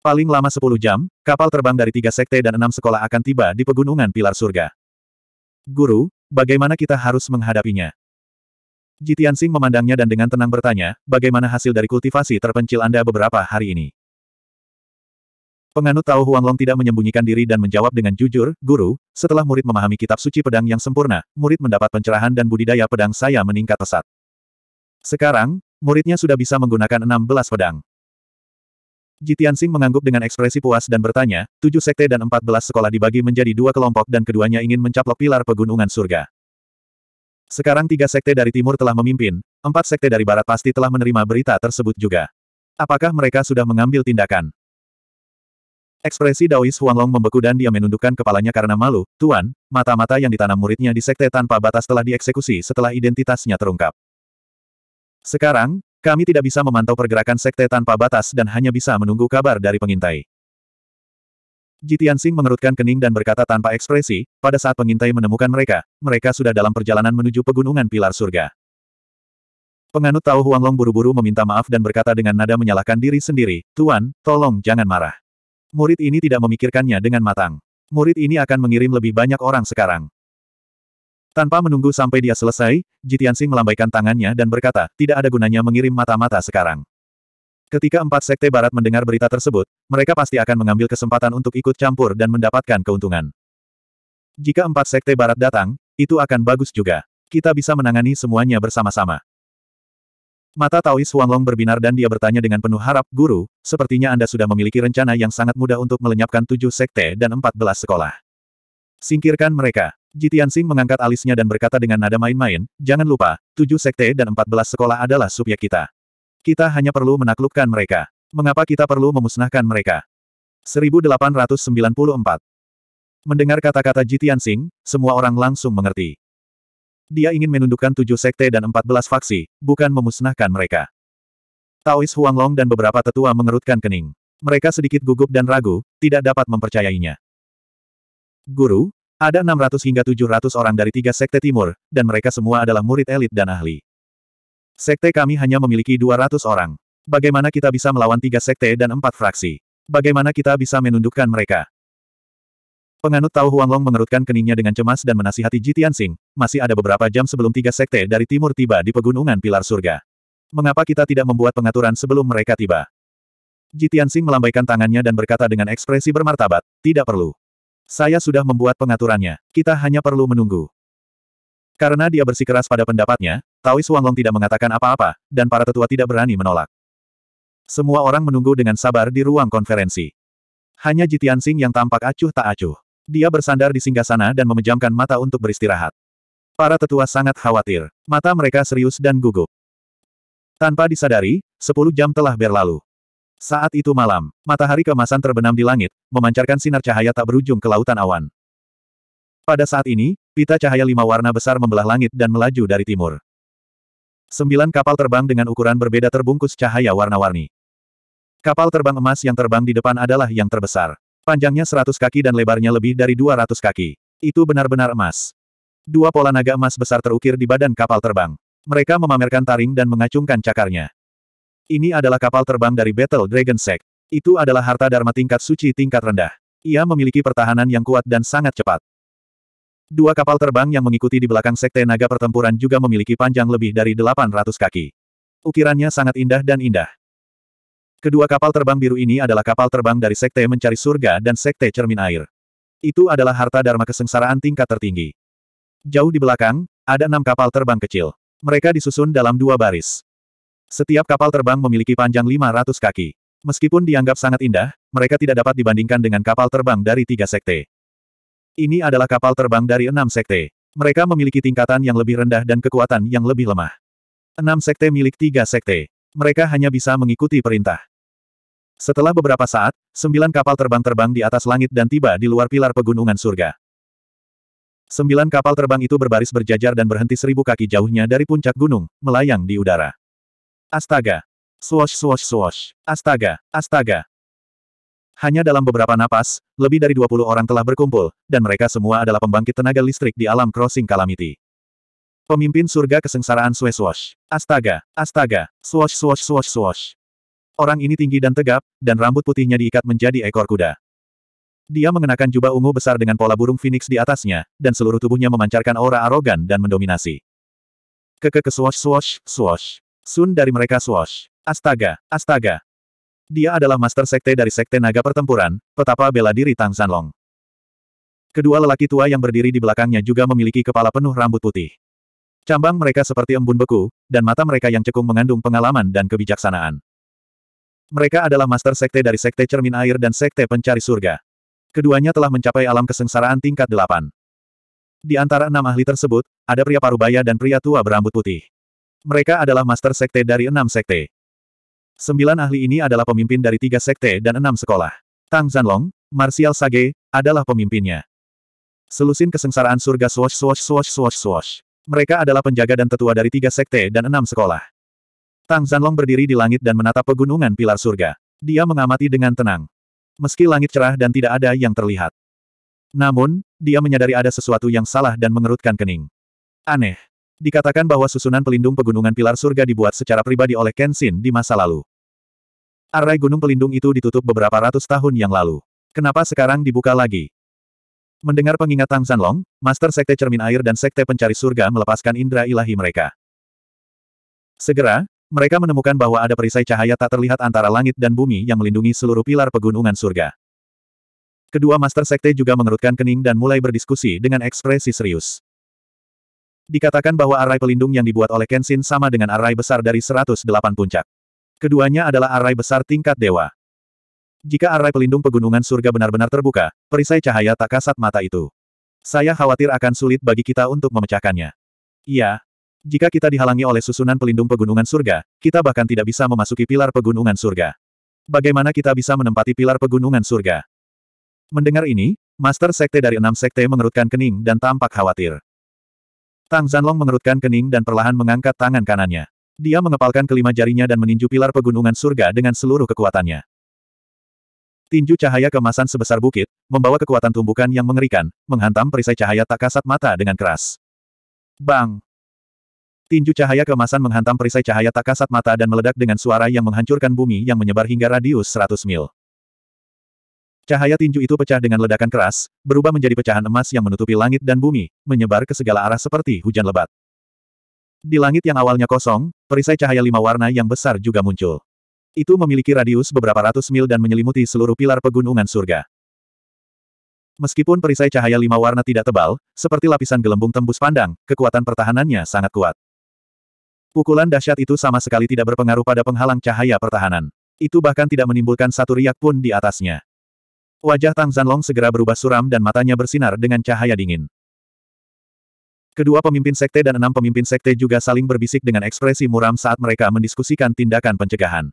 S1: Paling lama 10 jam, kapal terbang dari tiga sekte dan enam sekolah akan tiba di pegunungan Pilar Surga. Guru, bagaimana kita harus menghadapinya? Jitian Sing memandangnya dan dengan tenang bertanya, bagaimana hasil dari kultivasi terpencil Anda beberapa hari ini? Penganut Tao Long tidak menyembunyikan diri dan menjawab dengan jujur, Guru, setelah murid memahami kitab suci pedang yang sempurna, murid mendapat pencerahan dan budidaya pedang saya meningkat pesat. Sekarang, muridnya sudah bisa menggunakan 16 pedang. Jitian Sing mengangguk dengan ekspresi puas dan bertanya, tujuh sekte dan empat belas sekolah dibagi menjadi dua kelompok dan keduanya ingin mencaplok pilar pegunungan surga. Sekarang tiga sekte dari timur telah memimpin, empat sekte dari barat pasti telah menerima berita tersebut juga. Apakah mereka sudah mengambil tindakan? Ekspresi Daois Huanglong membeku dan dia menundukkan kepalanya karena malu, Tuan, mata-mata yang ditanam muridnya di sekte tanpa batas telah dieksekusi setelah identitasnya terungkap. Sekarang, kami tidak bisa memantau pergerakan sekte tanpa batas dan hanya bisa menunggu kabar dari pengintai. Jitian Sing mengerutkan kening dan berkata tanpa ekspresi, pada saat pengintai menemukan mereka, mereka sudah dalam perjalanan menuju pegunungan pilar surga. Penganut Tao Huanglong buru-buru meminta maaf dan berkata dengan nada menyalahkan diri sendiri, Tuan, tolong jangan marah. Murid ini tidak memikirkannya dengan matang. Murid ini akan mengirim lebih banyak orang sekarang. Tanpa menunggu sampai dia selesai, Jitian Sing melambaikan tangannya dan berkata, tidak ada gunanya mengirim mata-mata sekarang. Ketika empat sekte barat mendengar berita tersebut, mereka pasti akan mengambil kesempatan untuk ikut campur dan mendapatkan keuntungan. Jika empat sekte barat datang, itu akan bagus juga. Kita bisa menangani semuanya bersama-sama. Mata Taois Huanglong berbinar dan dia bertanya dengan penuh harap, Guru, sepertinya Anda sudah memiliki rencana yang sangat mudah untuk melenyapkan tujuh sekte dan empat belas sekolah. Singkirkan mereka. Jitian Sing mengangkat alisnya dan berkata dengan nada main-main, jangan lupa, tujuh sekte dan empat belas sekolah adalah subyek kita. Kita hanya perlu menaklukkan mereka. Mengapa kita perlu memusnahkan mereka? 1894 Mendengar kata-kata Jitian Sing, semua orang langsung mengerti. Dia ingin menundukkan tujuh sekte dan empat belas faksi, bukan memusnahkan mereka. Taois Huanglong dan beberapa tetua mengerutkan kening. Mereka sedikit gugup dan ragu, tidak dapat mempercayainya. Guru, ada 600 hingga 700 orang dari tiga sekte timur, dan mereka semua adalah murid elit dan ahli. Sekte kami hanya memiliki 200 orang. Bagaimana kita bisa melawan tiga sekte dan empat fraksi? Bagaimana kita bisa menundukkan mereka? Penganut Tao Huanglong mengerutkan keningnya dengan cemas dan menasihati Ji Tianxing, masih ada beberapa jam sebelum tiga sekte dari timur tiba di pegunungan Pilar Surga. Mengapa kita tidak membuat pengaturan sebelum mereka tiba? Ji Tianxing melambaikan tangannya dan berkata dengan ekspresi bermartabat, tidak perlu. Saya sudah membuat pengaturannya, kita hanya perlu menunggu. Karena dia bersikeras pada pendapatnya, Taois Wanglong tidak mengatakan apa-apa, dan para tetua tidak berani menolak. Semua orang menunggu dengan sabar di ruang konferensi. Hanya Jitian Sing yang tampak acuh tak acuh. Dia bersandar di singgah sana dan memejamkan mata untuk beristirahat. Para tetua sangat khawatir. Mata mereka serius dan gugup. Tanpa disadari, sepuluh jam telah berlalu. Saat itu malam, matahari kemasan terbenam di langit, memancarkan sinar cahaya tak berujung ke lautan awan. Pada saat ini, pita cahaya lima warna besar membelah langit dan melaju dari timur. Sembilan kapal terbang dengan ukuran berbeda terbungkus cahaya warna-warni. Kapal terbang emas yang terbang di depan adalah yang terbesar. Panjangnya seratus kaki dan lebarnya lebih dari dua ratus kaki. Itu benar-benar emas. Dua pola naga emas besar terukir di badan kapal terbang. Mereka memamerkan taring dan mengacungkan cakarnya. Ini adalah kapal terbang dari Battle Dragon Sect. Itu adalah harta dharma tingkat suci tingkat rendah. Ia memiliki pertahanan yang kuat dan sangat cepat. Dua kapal terbang yang mengikuti di belakang Sekte Naga Pertempuran juga memiliki panjang lebih dari 800 kaki. Ukirannya sangat indah dan indah. Kedua kapal terbang biru ini adalah kapal terbang dari Sekte Mencari Surga dan Sekte Cermin Air. Itu adalah harta Dharma kesengsaraan tingkat tertinggi. Jauh di belakang, ada enam kapal terbang kecil. Mereka disusun dalam dua baris. Setiap kapal terbang memiliki panjang 500 kaki. Meskipun dianggap sangat indah, mereka tidak dapat dibandingkan dengan kapal terbang dari tiga sekte. Ini adalah kapal terbang dari enam sekte. Mereka memiliki tingkatan yang lebih rendah dan kekuatan yang lebih lemah. Enam sekte milik tiga sekte. Mereka hanya bisa mengikuti perintah. Setelah beberapa saat, sembilan kapal terbang-terbang di atas langit dan tiba di luar pilar pegunungan surga. Sembilan kapal terbang itu berbaris berjajar dan berhenti seribu kaki jauhnya dari puncak gunung, melayang di udara. Astaga! Swash swash swash! Astaga! Astaga! Hanya dalam beberapa napas, lebih dari 20 orang telah berkumpul, dan mereka semua adalah pembangkit tenaga listrik di alam Crossing Calamity. Pemimpin surga kesengsaraan Sweswash. Astaga, astaga, swash swash swash swash. Orang ini tinggi dan tegap, dan rambut putihnya diikat menjadi ekor kuda. Dia mengenakan jubah ungu besar dengan pola burung phoenix di atasnya, dan seluruh tubuhnya memancarkan aura arogan dan mendominasi. Keke ke swash swash, swash. Sun dari mereka swash. Astaga, astaga, dia adalah master sekte dari sekte naga pertempuran, petapa bela diri Tang Sanlong. Kedua lelaki tua yang berdiri di belakangnya juga memiliki kepala penuh rambut putih. Cambang mereka seperti embun beku, dan mata mereka yang cekung mengandung pengalaman dan kebijaksanaan. Mereka adalah master sekte dari sekte cermin air dan sekte pencari surga. Keduanya telah mencapai alam kesengsaraan tingkat delapan. Di antara enam ahli tersebut, ada pria parubaya dan pria tua berambut putih. Mereka adalah master sekte dari enam sekte. Sembilan ahli ini adalah pemimpin dari tiga sekte dan enam sekolah. Tang Zanlong, Martial Sage, adalah pemimpinnya. Selusin kesengsaraan surga swosh swosh swosh swosh swash. Mereka adalah penjaga dan tetua dari tiga sekte dan enam sekolah. Tang Zanlong berdiri di langit dan menatap pegunungan pilar surga. Dia mengamati dengan tenang. Meski langit cerah dan tidak ada yang terlihat. Namun, dia menyadari ada sesuatu yang salah dan mengerutkan kening. Aneh. Dikatakan bahwa susunan pelindung pegunungan pilar surga dibuat secara pribadi oleh Kenshin di masa lalu. Array gunung pelindung itu ditutup beberapa ratus tahun yang lalu. Kenapa sekarang dibuka lagi? Mendengar pengingat Tang Sanlong, Master Sekte Cermin Air dan Sekte Pencari Surga melepaskan indera ilahi mereka. Segera, mereka menemukan bahwa ada perisai cahaya tak terlihat antara langit dan bumi yang melindungi seluruh pilar pegunungan surga. Kedua Master Sekte juga mengerutkan kening dan mulai berdiskusi dengan ekspresi serius. Dikatakan bahwa arai pelindung yang dibuat oleh Kenshin sama dengan arai besar dari 108 puncak. Keduanya adalah arai besar tingkat dewa. Jika arai pelindung pegunungan surga benar-benar terbuka, perisai cahaya tak kasat mata itu. Saya khawatir akan sulit bagi kita untuk memecahkannya. Iya. Jika kita dihalangi oleh susunan pelindung pegunungan surga, kita bahkan tidak bisa memasuki pilar pegunungan surga. Bagaimana kita bisa menempati pilar pegunungan surga? Mendengar ini, Master Sekte dari enam Sekte mengerutkan kening dan tampak khawatir. Tang Zanlong mengerutkan kening dan perlahan mengangkat tangan kanannya. Dia mengepalkan kelima jarinya dan meninju pilar pegunungan surga dengan seluruh kekuatannya. Tinju cahaya kemasan sebesar bukit, membawa kekuatan tumbukan yang mengerikan, menghantam perisai cahaya tak kasat mata dengan keras. Bang! Tinju cahaya kemasan menghantam perisai cahaya tak kasat mata dan meledak dengan suara yang menghancurkan bumi yang menyebar hingga radius 100 mil. Cahaya tinju itu pecah dengan ledakan keras, berubah menjadi pecahan emas yang menutupi langit dan bumi, menyebar ke segala arah seperti hujan lebat. Di langit yang awalnya kosong, perisai cahaya lima warna yang besar juga muncul. Itu memiliki radius beberapa ratus mil dan menyelimuti seluruh pilar pegunungan surga. Meskipun perisai cahaya lima warna tidak tebal, seperti lapisan gelembung tembus pandang, kekuatan pertahanannya sangat kuat. Pukulan dahsyat itu sama sekali tidak berpengaruh pada penghalang cahaya pertahanan. Itu bahkan tidak menimbulkan satu riak pun di atasnya. Wajah Tang Zanlong segera berubah suram dan matanya bersinar dengan cahaya dingin. Kedua pemimpin sekte dan enam pemimpin sekte juga saling berbisik dengan ekspresi muram saat mereka mendiskusikan tindakan pencegahan.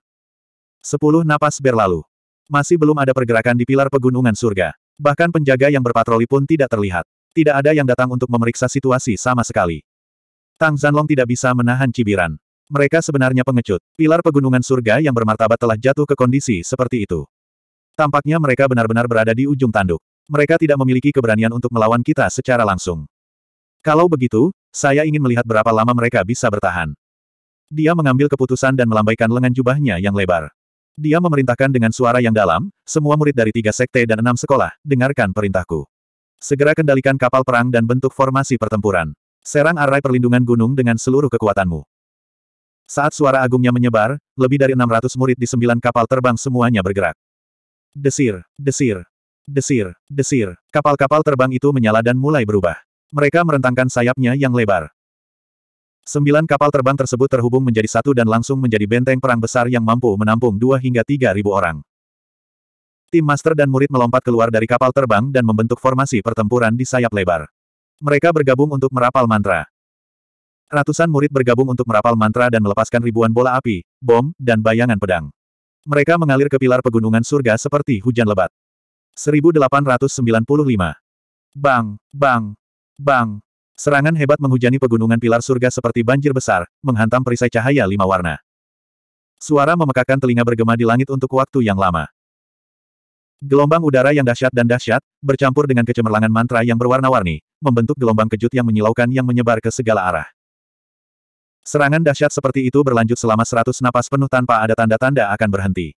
S1: Sepuluh napas berlalu. Masih belum ada pergerakan di pilar pegunungan surga. Bahkan penjaga yang berpatroli pun tidak terlihat. Tidak ada yang datang untuk memeriksa situasi sama sekali. Tang Zanlong tidak bisa menahan cibiran. Mereka sebenarnya pengecut. Pilar pegunungan surga yang bermartabat telah jatuh ke kondisi seperti itu. Tampaknya mereka benar-benar berada di ujung tanduk. Mereka tidak memiliki keberanian untuk melawan kita secara langsung. Kalau begitu, saya ingin melihat berapa lama mereka bisa bertahan. Dia mengambil keputusan dan melambaikan lengan jubahnya yang lebar. Dia memerintahkan dengan suara yang dalam, semua murid dari tiga sekte dan enam sekolah, dengarkan perintahku. Segera kendalikan kapal perang dan bentuk formasi pertempuran. Serang arai perlindungan gunung dengan seluruh kekuatanmu. Saat suara agungnya menyebar, lebih dari 600 murid di sembilan kapal terbang semuanya bergerak. Desir, desir, desir, desir. Kapal-kapal terbang itu menyala dan mulai berubah. Mereka merentangkan sayapnya yang lebar. Sembilan kapal terbang tersebut terhubung menjadi satu dan langsung menjadi benteng perang besar yang mampu menampung dua hingga tiga ribu orang. Tim master dan murid melompat keluar dari kapal terbang dan membentuk formasi pertempuran di sayap lebar. Mereka bergabung untuk merapal mantra. Ratusan murid bergabung untuk merapal mantra dan melepaskan ribuan bola api, bom, dan bayangan pedang. Mereka mengalir ke pilar pegunungan surga seperti hujan lebat. 1895. Bang, bang, bang. Serangan hebat menghujani pegunungan pilar surga seperti banjir besar, menghantam perisai cahaya lima warna. Suara memekakan telinga bergema di langit untuk waktu yang lama. Gelombang udara yang dahsyat dan dahsyat, bercampur dengan kecemerlangan mantra yang berwarna-warni, membentuk gelombang kejut yang menyilaukan yang menyebar ke segala arah. Serangan dahsyat seperti itu berlanjut selama seratus napas penuh tanpa ada tanda-tanda akan berhenti.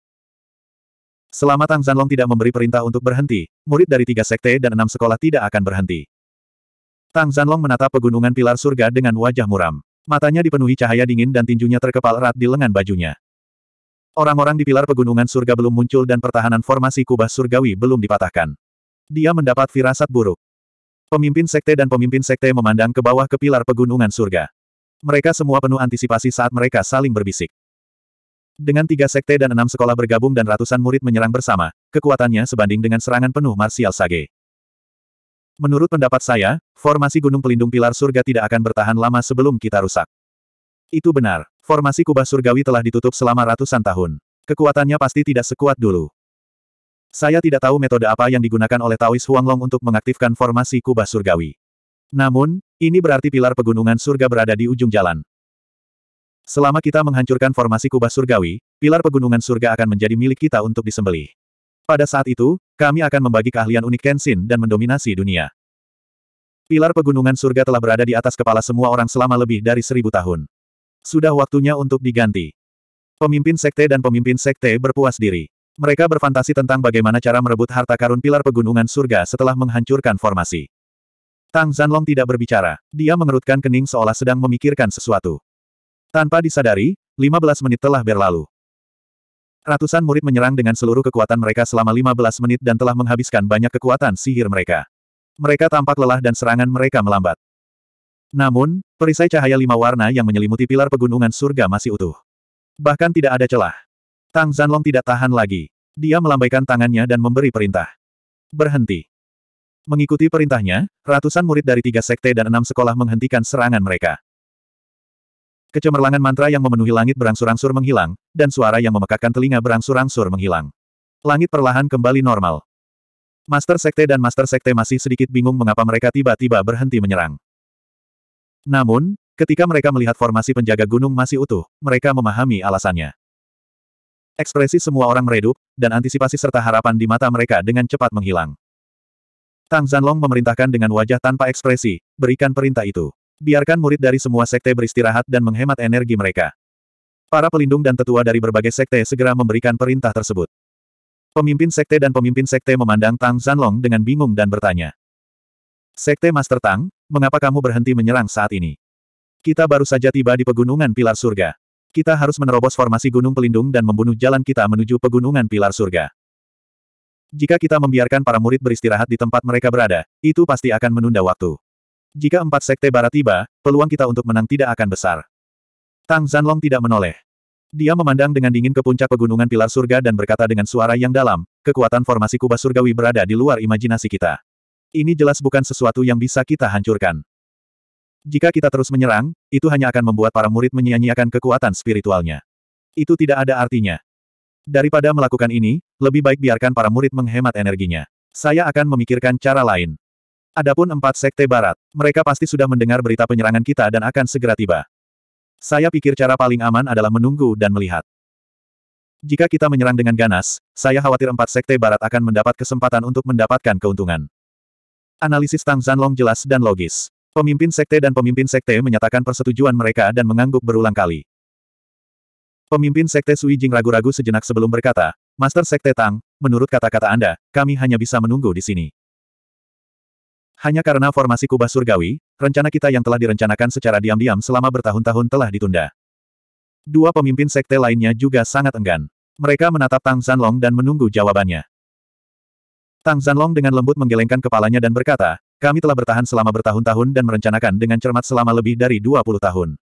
S1: Selama Tang Zanlong tidak memberi perintah untuk berhenti, murid dari tiga sekte dan enam sekolah tidak akan berhenti. Tang Zanlong menatap pegunungan pilar surga dengan wajah muram. Matanya dipenuhi cahaya dingin dan tinjunya terkepal erat di lengan bajunya. Orang-orang di pilar pegunungan surga belum muncul dan pertahanan formasi kubah surgawi belum dipatahkan. Dia mendapat firasat buruk. Pemimpin sekte dan pemimpin sekte memandang ke bawah ke pilar pegunungan surga. Mereka semua penuh antisipasi saat mereka saling berbisik. Dengan tiga sekte dan enam sekolah bergabung dan ratusan murid menyerang bersama, kekuatannya sebanding dengan serangan penuh Martial Sage. Menurut pendapat saya, formasi Gunung Pelindung Pilar Surga tidak akan bertahan lama sebelum kita rusak. Itu benar, formasi kubah surgawi telah ditutup selama ratusan tahun. Kekuatannya pasti tidak sekuat dulu. Saya tidak tahu metode apa yang digunakan oleh Taois Huanglong untuk mengaktifkan formasi kubah surgawi. Namun, ini berarti pilar pegunungan surga berada di ujung jalan. Selama kita menghancurkan formasi kubah surgawi, pilar pegunungan surga akan menjadi milik kita untuk disembelih. Pada saat itu, kami akan membagi keahlian unik Kenshin dan mendominasi dunia. Pilar pegunungan surga telah berada di atas kepala semua orang selama lebih dari seribu tahun. Sudah waktunya untuk diganti. Pemimpin sekte dan pemimpin sekte berpuas diri. Mereka berfantasi tentang bagaimana cara merebut harta karun pilar pegunungan surga setelah menghancurkan formasi. Tang Zanlong tidak berbicara, dia mengerutkan kening seolah sedang memikirkan sesuatu. Tanpa disadari, 15 menit telah berlalu. Ratusan murid menyerang dengan seluruh kekuatan mereka selama 15 menit dan telah menghabiskan banyak kekuatan sihir mereka. Mereka tampak lelah dan serangan mereka melambat. Namun, perisai cahaya lima warna yang menyelimuti pilar pegunungan surga masih utuh. Bahkan tidak ada celah. Tang Zanlong tidak tahan lagi. Dia melambaikan tangannya dan memberi perintah. Berhenti. Mengikuti perintahnya, ratusan murid dari tiga sekte dan enam sekolah menghentikan serangan mereka. Kecemerlangan mantra yang memenuhi langit berangsur-angsur menghilang, dan suara yang memekakkan telinga berangsur-angsur menghilang. Langit perlahan kembali normal. Master Sekte dan Master Sekte masih sedikit bingung mengapa mereka tiba-tiba berhenti menyerang. Namun, ketika mereka melihat formasi penjaga gunung masih utuh, mereka memahami alasannya. Ekspresi semua orang meredup, dan antisipasi serta harapan di mata mereka dengan cepat menghilang. Tang Zanlong memerintahkan dengan wajah tanpa ekspresi, berikan perintah itu. Biarkan murid dari semua sekte beristirahat dan menghemat energi mereka. Para pelindung dan tetua dari berbagai sekte segera memberikan perintah tersebut. Pemimpin sekte dan pemimpin sekte memandang Tang Zanlong dengan bingung dan bertanya. Sekte Master Tang, mengapa kamu berhenti menyerang saat ini? Kita baru saja tiba di pegunungan Pilar Surga. Kita harus menerobos formasi gunung pelindung dan membunuh jalan kita menuju pegunungan Pilar Surga. Jika kita membiarkan para murid beristirahat di tempat mereka berada, itu pasti akan menunda waktu. Jika empat sekte barat tiba, peluang kita untuk menang tidak akan besar. Tang Zanlong tidak menoleh. Dia memandang dengan dingin ke puncak pegunungan pilar surga dan berkata dengan suara yang dalam, kekuatan formasi kubah surgawi berada di luar imajinasi kita. Ini jelas bukan sesuatu yang bisa kita hancurkan. Jika kita terus menyerang, itu hanya akan membuat para murid menyia-nyiakan kekuatan spiritualnya. Itu tidak ada artinya. Daripada melakukan ini, lebih baik biarkan para murid menghemat energinya. Saya akan memikirkan cara lain. Adapun empat sekte barat, mereka pasti sudah mendengar berita penyerangan kita dan akan segera tiba. Saya pikir cara paling aman adalah menunggu dan melihat. Jika kita menyerang dengan ganas, saya khawatir empat sekte barat akan mendapat kesempatan untuk mendapatkan keuntungan. Analisis Tang Zanlong jelas dan logis. Pemimpin sekte dan pemimpin sekte menyatakan persetujuan mereka dan mengangguk berulang kali. Pemimpin Sekte Sui Jing ragu-ragu sejenak sebelum berkata, Master Sekte Tang, menurut kata-kata Anda, kami hanya bisa menunggu di sini. Hanya karena formasi kubah surgawi, rencana kita yang telah direncanakan secara diam-diam selama bertahun-tahun telah ditunda. Dua pemimpin sekte lainnya juga sangat enggan. Mereka menatap Tang Zanlong dan menunggu jawabannya. Tang Zanlong dengan lembut menggelengkan kepalanya dan berkata, kami telah bertahan selama bertahun-tahun dan merencanakan dengan cermat selama lebih dari 20 tahun.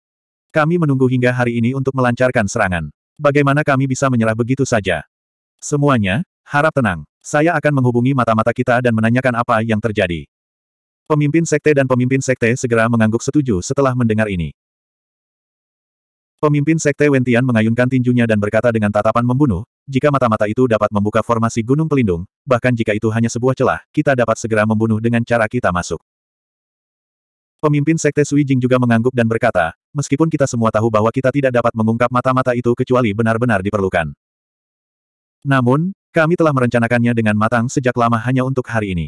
S1: Kami menunggu hingga hari ini untuk melancarkan serangan. Bagaimana kami bisa menyerah begitu saja? Semuanya, harap tenang. Saya akan menghubungi mata-mata kita dan menanyakan apa yang terjadi. Pemimpin sekte dan pemimpin sekte segera mengangguk setuju setelah mendengar ini. Pemimpin sekte Wentian mengayunkan tinjunya dan berkata dengan tatapan membunuh, jika mata-mata itu dapat membuka formasi gunung pelindung, bahkan jika itu hanya sebuah celah, kita dapat segera membunuh dengan cara kita masuk. Pemimpin Sekte Sui Jing juga mengangguk dan berkata, meskipun kita semua tahu bahwa kita tidak dapat mengungkap mata-mata itu kecuali benar-benar diperlukan. Namun, kami telah merencanakannya dengan matang sejak lama hanya untuk hari ini.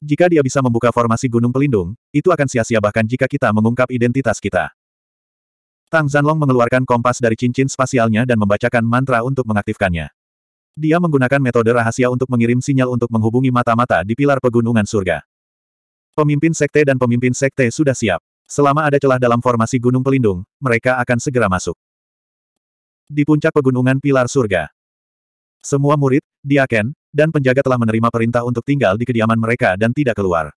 S1: Jika dia bisa membuka formasi gunung pelindung, itu akan sia-sia bahkan jika kita mengungkap identitas kita. Tang Zanlong mengeluarkan kompas dari cincin spasialnya dan membacakan mantra untuk mengaktifkannya. Dia menggunakan metode rahasia untuk mengirim sinyal untuk menghubungi mata-mata di pilar pegunungan surga. Pemimpin sekte dan pemimpin sekte sudah siap. Selama ada celah dalam formasi gunung pelindung, mereka akan segera masuk. Di puncak pegunungan Pilar Surga. Semua murid, diaken, dan penjaga telah menerima perintah untuk tinggal di kediaman mereka dan tidak keluar.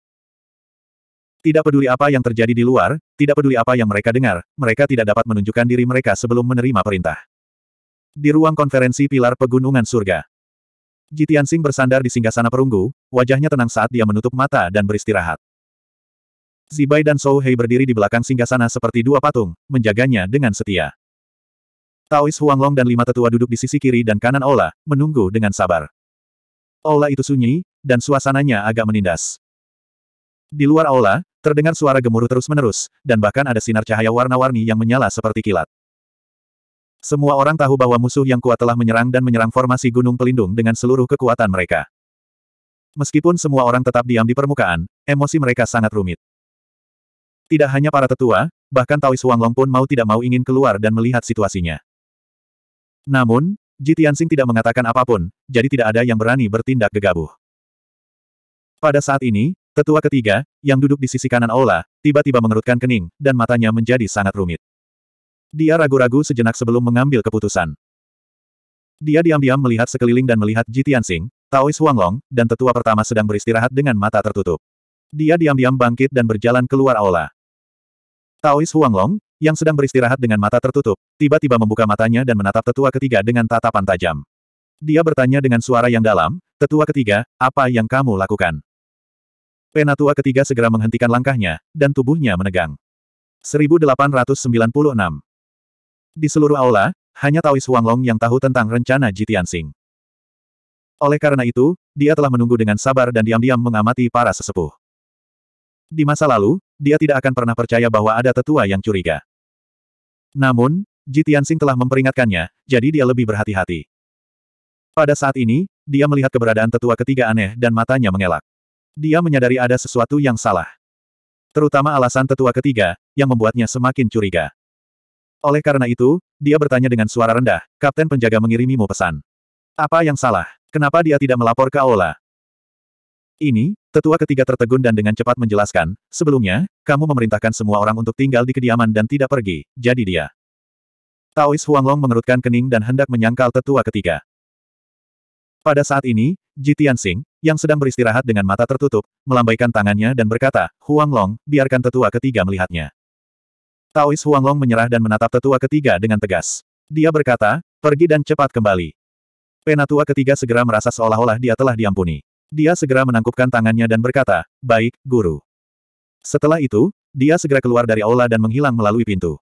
S1: Tidak peduli apa yang terjadi di luar, tidak peduli apa yang mereka dengar, mereka tidak dapat menunjukkan diri mereka sebelum menerima perintah. Di ruang konferensi Pilar Pegunungan Surga. Jitian Sing bersandar di singgasana perunggu, wajahnya tenang saat dia menutup mata dan beristirahat. Zibai dan Sou Hei berdiri di belakang singgasana seperti dua patung, menjaganya dengan setia. Taois Huanglong dan lima tetua duduk di sisi kiri dan kanan Ola, menunggu dengan sabar. Ola itu sunyi, dan suasananya agak menindas. Di luar Ola terdengar suara gemuruh terus-menerus, dan bahkan ada sinar cahaya warna-warni yang menyala seperti kilat. Semua orang tahu bahwa musuh yang kuat telah menyerang dan menyerang formasi gunung pelindung dengan seluruh kekuatan mereka. Meskipun semua orang tetap diam di permukaan, emosi mereka sangat rumit. Tidak hanya para tetua, bahkan Taois Wanglong pun mau tidak mau ingin keluar dan melihat situasinya. Namun, Ji tidak mengatakan apapun, jadi tidak ada yang berani bertindak gegabah. Pada saat ini, tetua ketiga, yang duduk di sisi kanan aula, tiba-tiba mengerutkan kening, dan matanya menjadi sangat rumit. Dia ragu-ragu sejenak sebelum mengambil keputusan. Dia diam-diam melihat sekeliling dan melihat Ji Tianxing, Taois Huanglong, dan tetua pertama sedang beristirahat dengan mata tertutup. Dia diam-diam bangkit dan berjalan keluar aula. Taois Huanglong, yang sedang beristirahat dengan mata tertutup, tiba-tiba membuka matanya dan menatap tetua ketiga dengan tatapan tajam. Dia bertanya dengan suara yang dalam, tetua ketiga, apa yang kamu lakukan? Penatua ketiga segera menghentikan langkahnya, dan tubuhnya menegang. 1896 di seluruh aula, hanya Taois Huanglong yang tahu tentang rencana Sing. Oleh karena itu, dia telah menunggu dengan sabar dan diam-diam mengamati para sesepuh. Di masa lalu, dia tidak akan pernah percaya bahwa ada tetua yang curiga. Namun, Sing telah memperingatkannya, jadi dia lebih berhati-hati. Pada saat ini, dia melihat keberadaan tetua ketiga aneh dan matanya mengelak. Dia menyadari ada sesuatu yang salah. Terutama alasan tetua ketiga, yang membuatnya semakin curiga. Oleh karena itu, dia bertanya dengan suara rendah, Kapten Penjaga mengirimimu pesan. Apa yang salah? Kenapa dia tidak melapor ke Aula? Ini, tetua ketiga tertegun dan dengan cepat menjelaskan, sebelumnya, kamu memerintahkan semua orang untuk tinggal di kediaman dan tidak pergi, jadi dia. Taois Huanglong mengerutkan kening dan hendak menyangkal tetua ketiga. Pada saat ini, Jitian Sing, yang sedang beristirahat dengan mata tertutup, melambaikan tangannya dan berkata, Huanglong, biarkan tetua ketiga melihatnya. Taois Huanglong menyerah dan menatap tetua ketiga dengan tegas. Dia berkata, pergi dan cepat kembali. Penatua ketiga segera merasa seolah-olah dia telah diampuni. Dia segera menangkupkan tangannya dan berkata, baik, guru. Setelah itu, dia segera keluar dari aula dan menghilang melalui pintu.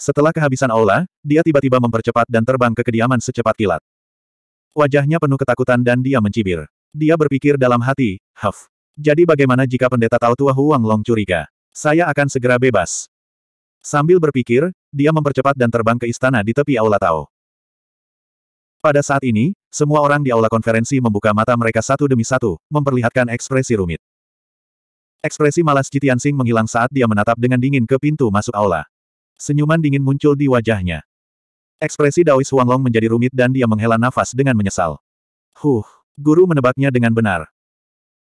S1: Setelah kehabisan aula, dia tiba-tiba mempercepat dan terbang ke kediaman secepat kilat. Wajahnya penuh ketakutan dan dia mencibir. Dia berpikir dalam hati, Huff. Jadi bagaimana jika pendeta tahu tua Huang Long curiga? Saya akan segera bebas. Sambil berpikir, dia mempercepat dan terbang ke istana di tepi Aula Tao. Pada saat ini, semua orang di Aula Konferensi membuka mata mereka satu demi satu, memperlihatkan ekspresi rumit. Ekspresi malas Jitiansing menghilang saat dia menatap dengan dingin ke pintu masuk Aula. Senyuman dingin muncul di wajahnya. Ekspresi Daois Huanglong menjadi rumit dan dia menghela nafas dengan menyesal. Huh, guru menebaknya dengan benar.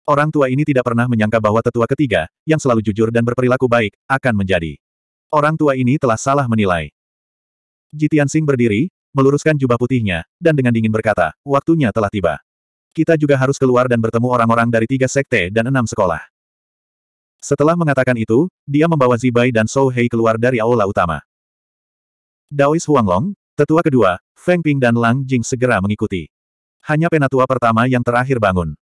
S1: Orang tua ini tidak pernah menyangka bahwa tetua ketiga, yang selalu jujur dan berperilaku baik, akan menjadi Orang tua ini telah salah menilai. Jitian Sing berdiri, meluruskan jubah putihnya, dan dengan dingin berkata, waktunya telah tiba. Kita juga harus keluar dan bertemu orang-orang dari tiga sekte dan enam sekolah. Setelah mengatakan itu, dia membawa Zibai dan Sou Hei keluar dari aula utama. Daois Huanglong, tetua kedua, Feng Ping dan Lang Jing segera mengikuti. Hanya penatua pertama yang terakhir bangun.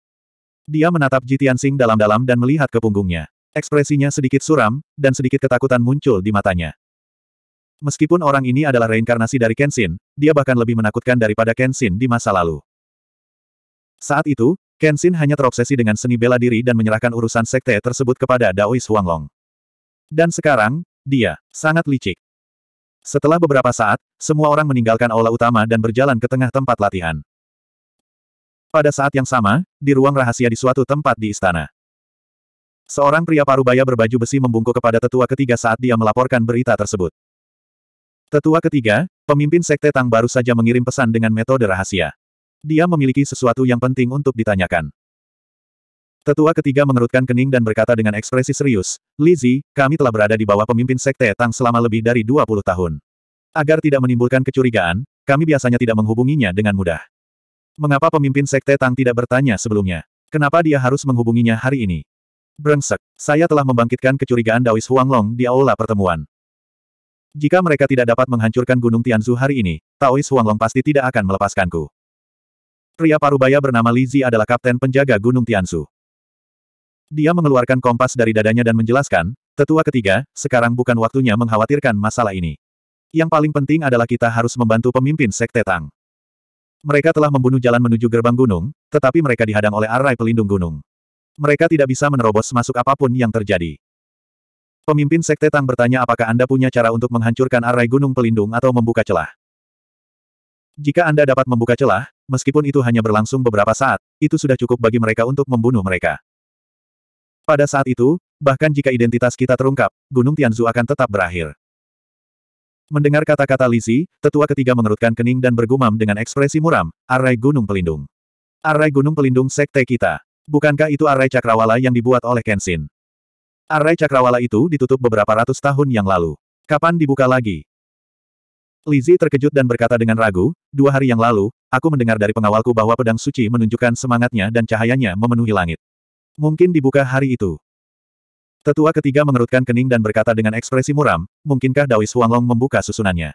S1: Dia menatap Jitian Sing dalam-dalam dan melihat ke punggungnya. Ekspresinya sedikit suram, dan sedikit ketakutan muncul di matanya. Meskipun orang ini adalah reinkarnasi dari Kenshin, dia bahkan lebih menakutkan daripada Kenshin di masa lalu. Saat itu, Kenshin hanya terobsesi dengan seni bela diri dan menyerahkan urusan sekte tersebut kepada Daois Huanglong. Dan sekarang, dia sangat licik. Setelah beberapa saat, semua orang meninggalkan aula utama dan berjalan ke tengah tempat latihan. Pada saat yang sama, di ruang rahasia di suatu tempat di istana. Seorang pria parubaya berbaju besi membungkuk kepada tetua ketiga saat dia melaporkan berita tersebut. Tetua ketiga, pemimpin sekte Tang baru saja mengirim pesan dengan metode rahasia. Dia memiliki sesuatu yang penting untuk ditanyakan. Tetua ketiga mengerutkan kening dan berkata dengan ekspresi serius, Lizzie, kami telah berada di bawah pemimpin sekte Tang selama lebih dari 20 tahun. Agar tidak menimbulkan kecurigaan, kami biasanya tidak menghubunginya dengan mudah. Mengapa pemimpin sekte Tang tidak bertanya sebelumnya? Kenapa dia harus menghubunginya hari ini? Brengsek, saya telah membangkitkan kecurigaan Daois Huanglong di aula pertemuan. Jika mereka tidak dapat menghancurkan Gunung Tianzu hari ini, Taois Huanglong pasti tidak akan melepaskanku. Pria parubaya bernama Lizi adalah kapten penjaga Gunung Tianzu. Dia mengeluarkan kompas dari dadanya dan menjelaskan, Tetua ketiga, sekarang bukan waktunya mengkhawatirkan masalah ini. Yang paling penting adalah kita harus membantu pemimpin Sekte Tang. Mereka telah membunuh jalan menuju gerbang gunung, tetapi mereka dihadang oleh arai pelindung gunung. Mereka tidak bisa menerobos masuk apapun yang terjadi. Pemimpin Sekte Tang bertanya apakah Anda punya cara untuk menghancurkan arai gunung pelindung atau membuka celah. Jika Anda dapat membuka celah, meskipun itu hanya berlangsung beberapa saat, itu sudah cukup bagi mereka untuk membunuh mereka. Pada saat itu, bahkan jika identitas kita terungkap, Gunung Tianzu akan tetap berakhir. Mendengar kata-kata Lisi, tetua ketiga mengerutkan kening dan bergumam dengan ekspresi muram, arai gunung pelindung. Arai gunung pelindung sekte kita. Bukankah itu arai cakrawala yang dibuat oleh Kenshin? Arai cakrawala itu ditutup beberapa ratus tahun yang lalu. Kapan dibuka lagi? Lizzie terkejut dan berkata dengan ragu, dua hari yang lalu, aku mendengar dari pengawalku bahwa pedang suci menunjukkan semangatnya dan cahayanya memenuhi langit. Mungkin dibuka hari itu. Tetua ketiga mengerutkan kening dan berkata dengan ekspresi muram, mungkinkah Dawis Huanglong membuka susunannya?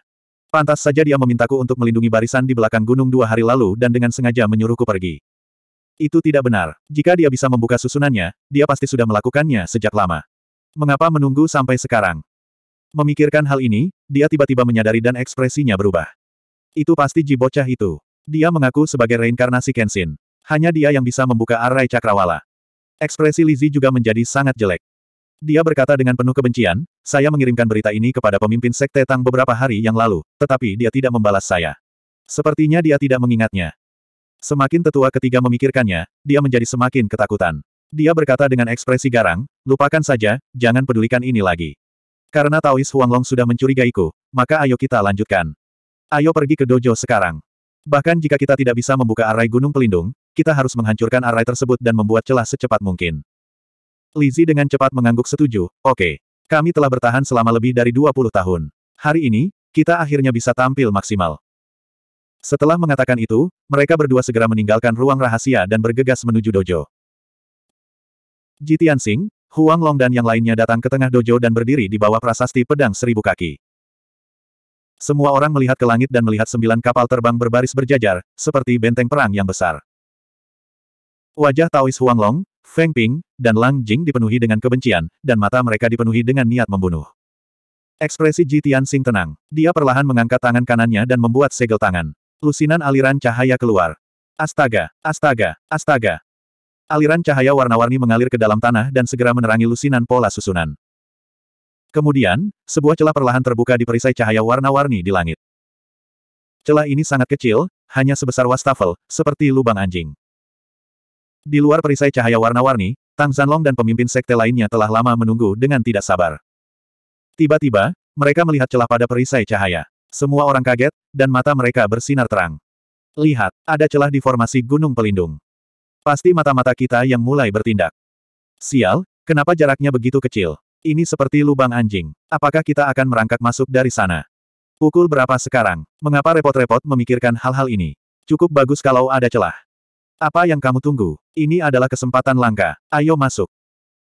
S1: Pantas saja dia memintaku untuk melindungi barisan di belakang gunung dua hari lalu dan dengan sengaja menyuruhku pergi. Itu tidak benar. Jika dia bisa membuka susunannya, dia pasti sudah melakukannya sejak lama. Mengapa menunggu sampai sekarang? Memikirkan hal ini, dia tiba-tiba menyadari dan ekspresinya berubah. Itu pasti ji bocah itu. Dia mengaku sebagai reinkarnasi Kenshin. Hanya dia yang bisa membuka arai cakrawala. Ekspresi Lizzie juga menjadi sangat jelek. Dia berkata dengan penuh kebencian, saya mengirimkan berita ini kepada pemimpin sekte Tang beberapa hari yang lalu, tetapi dia tidak membalas saya. Sepertinya dia tidak mengingatnya. Semakin tetua ketiga memikirkannya, dia menjadi semakin ketakutan. Dia berkata dengan ekspresi garang, lupakan saja, jangan pedulikan ini lagi. Karena Taois Huanglong sudah mencurigaiku, maka ayo kita lanjutkan. Ayo pergi ke dojo sekarang. Bahkan jika kita tidak bisa membuka arai gunung pelindung, kita harus menghancurkan arai tersebut dan membuat celah secepat mungkin. Lizzie dengan cepat mengangguk setuju, oke. Okay. Kami telah bertahan selama lebih dari 20 tahun. Hari ini, kita akhirnya bisa tampil maksimal. Setelah mengatakan itu, mereka berdua segera meninggalkan ruang rahasia dan bergegas menuju dojo. Jitian Sing, Huang Long dan yang lainnya datang ke tengah dojo dan berdiri di bawah prasasti pedang seribu kaki. Semua orang melihat ke langit dan melihat sembilan kapal terbang berbaris berjajar, seperti benteng perang yang besar. Wajah Taois Huang Long, Feng Ping, dan Lang Jing dipenuhi dengan kebencian, dan mata mereka dipenuhi dengan niat membunuh. Ekspresi Ji Sing tenang. Dia perlahan mengangkat tangan kanannya dan membuat segel tangan. Lusinan aliran cahaya keluar. Astaga, astaga, astaga. Aliran cahaya warna-warni mengalir ke dalam tanah dan segera menerangi lusinan pola susunan. Kemudian, sebuah celah perlahan terbuka di perisai cahaya warna-warni di langit. Celah ini sangat kecil, hanya sebesar wastafel, seperti lubang anjing. Di luar perisai cahaya warna-warni, Tang Zanlong dan pemimpin sekte lainnya telah lama menunggu dengan tidak sabar. Tiba-tiba, mereka melihat celah pada perisai cahaya. Semua orang kaget, dan mata mereka bersinar terang. Lihat, ada celah di formasi gunung pelindung. Pasti mata-mata kita yang mulai bertindak. Sial, kenapa jaraknya begitu kecil? Ini seperti lubang anjing. Apakah kita akan merangkak masuk dari sana? Pukul berapa sekarang? Mengapa repot-repot memikirkan hal-hal ini? Cukup bagus kalau ada celah. Apa yang kamu tunggu? Ini adalah kesempatan langka. Ayo masuk.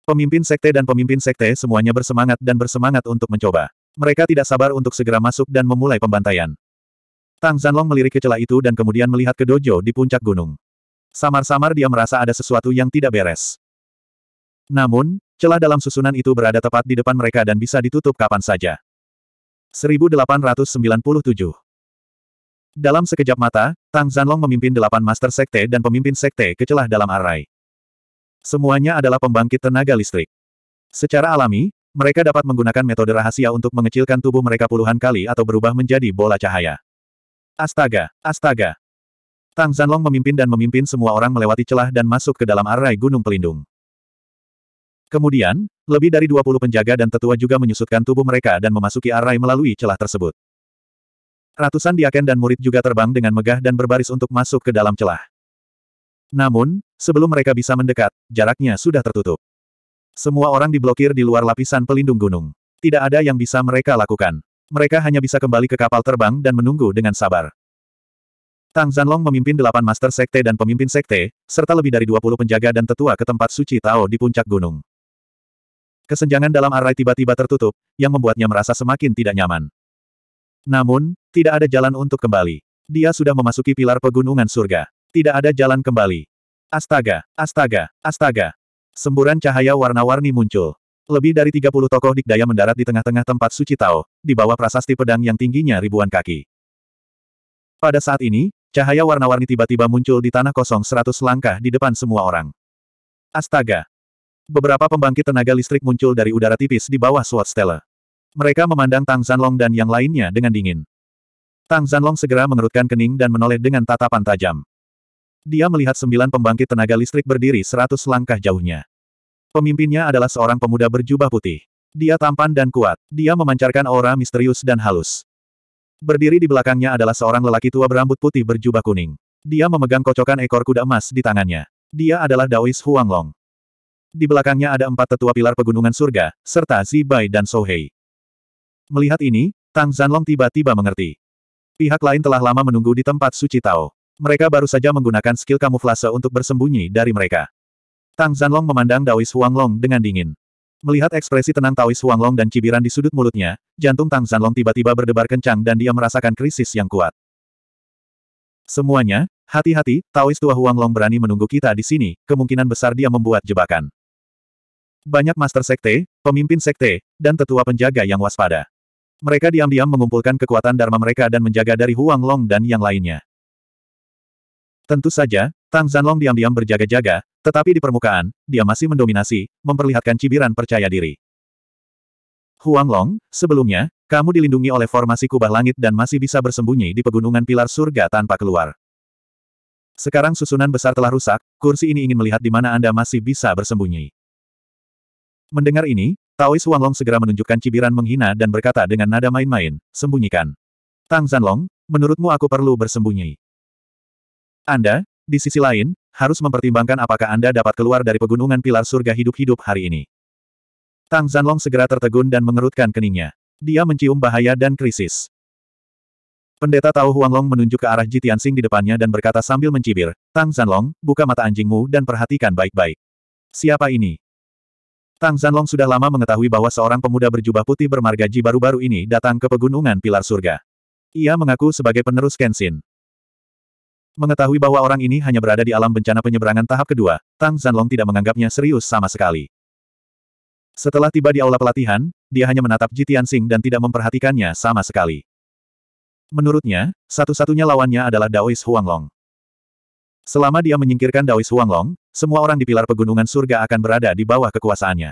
S1: Pemimpin sekte dan pemimpin sekte semuanya bersemangat dan bersemangat untuk mencoba. Mereka tidak sabar untuk segera masuk dan memulai pembantaian. Tang Zanlong melirik ke celah itu dan kemudian melihat ke dojo di puncak gunung. Samar-samar dia merasa ada sesuatu yang tidak beres. Namun, celah dalam susunan itu berada tepat di depan mereka dan bisa ditutup kapan saja. 1897 Dalam sekejap mata, Tang Zanlong memimpin delapan master sekte dan pemimpin sekte ke celah dalam arai. Semuanya adalah pembangkit tenaga listrik. Secara alami, mereka dapat menggunakan metode rahasia untuk mengecilkan tubuh mereka puluhan kali atau berubah menjadi bola cahaya. Astaga! Astaga! Tang Zanlong memimpin dan memimpin semua orang melewati celah dan masuk ke dalam arai gunung pelindung. Kemudian, lebih dari 20 penjaga dan tetua juga menyusutkan tubuh mereka dan memasuki arai melalui celah tersebut. Ratusan diaken dan murid juga terbang dengan megah dan berbaris untuk masuk ke dalam celah. Namun, sebelum mereka bisa mendekat, jaraknya sudah tertutup. Semua orang diblokir di luar lapisan pelindung gunung. Tidak ada yang bisa mereka lakukan. Mereka hanya bisa kembali ke kapal terbang dan menunggu dengan sabar. Tang Zanlong memimpin delapan master sekte dan pemimpin sekte, serta lebih dari dua puluh penjaga dan tetua ke tempat suci Tao di puncak gunung. Kesenjangan dalam arai tiba-tiba tertutup, yang membuatnya merasa semakin tidak nyaman. Namun, tidak ada jalan untuk kembali. Dia sudah memasuki pilar pegunungan surga. Tidak ada jalan kembali. Astaga, astaga, astaga. Semburan cahaya warna-warni muncul. Lebih dari 30 tokoh dikdaya mendarat di tengah-tengah tempat suci Tao, di bawah prasasti pedang yang tingginya ribuan kaki. Pada saat ini, cahaya warna-warni tiba-tiba muncul di tanah kosong seratus langkah di depan semua orang. Astaga! Beberapa pembangkit tenaga listrik muncul dari udara tipis di bawah Sword Stella. Mereka memandang Tang Zanlong dan yang lainnya dengan dingin. Tang Zanlong segera mengerutkan kening dan menoleh dengan tatapan tajam. Dia melihat sembilan pembangkit tenaga listrik berdiri seratus langkah jauhnya. Pemimpinnya adalah seorang pemuda berjubah putih. Dia tampan dan kuat. Dia memancarkan aura misterius dan halus. Berdiri di belakangnya adalah seorang lelaki tua berambut putih berjubah kuning. Dia memegang kocokan ekor kuda emas di tangannya. Dia adalah Daois Huanglong. Di belakangnya ada empat tetua pilar pegunungan surga, serta Zibai dan Sohei. Melihat ini, Tang Zanlong tiba-tiba mengerti. Pihak lain telah lama menunggu di tempat suci Tao. Mereka baru saja menggunakan skill kamuflase untuk bersembunyi dari mereka. Tang Zanlong memandang Daois Huanglong dengan dingin. Melihat ekspresi tenang Taois Huanglong dan cibiran di sudut mulutnya, jantung Tang Zanlong tiba-tiba berdebar kencang dan dia merasakan krisis yang kuat. Semuanya, hati-hati, Taois tua Huanglong berani menunggu kita di sini, kemungkinan besar dia membuat jebakan. Banyak master sekte, pemimpin sekte, dan tetua penjaga yang waspada. Mereka diam-diam mengumpulkan kekuatan Dharma mereka dan menjaga dari Huang Long dan yang lainnya. Tentu saja, Tang Zanlong diam-diam berjaga-jaga, tetapi di permukaan, dia masih mendominasi, memperlihatkan cibiran percaya diri. Huang Long, sebelumnya, kamu dilindungi oleh formasi kubah langit dan masih bisa bersembunyi di pegunungan pilar surga tanpa keluar. Sekarang susunan besar telah rusak, kursi ini ingin melihat di mana Anda masih bisa bersembunyi. Mendengar ini, Taois Huang Long segera menunjukkan cibiran menghina dan berkata dengan nada main-main, sembunyikan. Tang Zanlong, menurutmu aku perlu bersembunyi? Anda, di sisi lain, harus mempertimbangkan apakah Anda dapat keluar dari pegunungan pilar surga hidup-hidup hari ini. Tang Zanlong segera tertegun dan mengerutkan keningnya. Dia mencium bahaya dan krisis. Pendeta Tao Huanglong menunjuk ke arah Ji Tianxing di depannya dan berkata sambil mencibir, Tang Zanlong, buka mata anjingmu dan perhatikan baik-baik. Siapa ini? Tang Zanlong sudah lama mengetahui bahwa seorang pemuda berjubah putih bermarga Ji baru-baru ini datang ke pegunungan pilar surga. Ia mengaku sebagai penerus Kenshin. Mengetahui bahwa orang ini hanya berada di alam bencana penyeberangan tahap kedua, Tang Zanlong tidak menganggapnya serius sama sekali. Setelah tiba di aula pelatihan, dia hanya menatap Jitian Sing dan tidak memperhatikannya sama sekali. Menurutnya, satu-satunya lawannya adalah Daois Huanglong. Selama dia menyingkirkan Daois Huanglong, semua orang di pilar pegunungan surga akan berada di bawah kekuasaannya.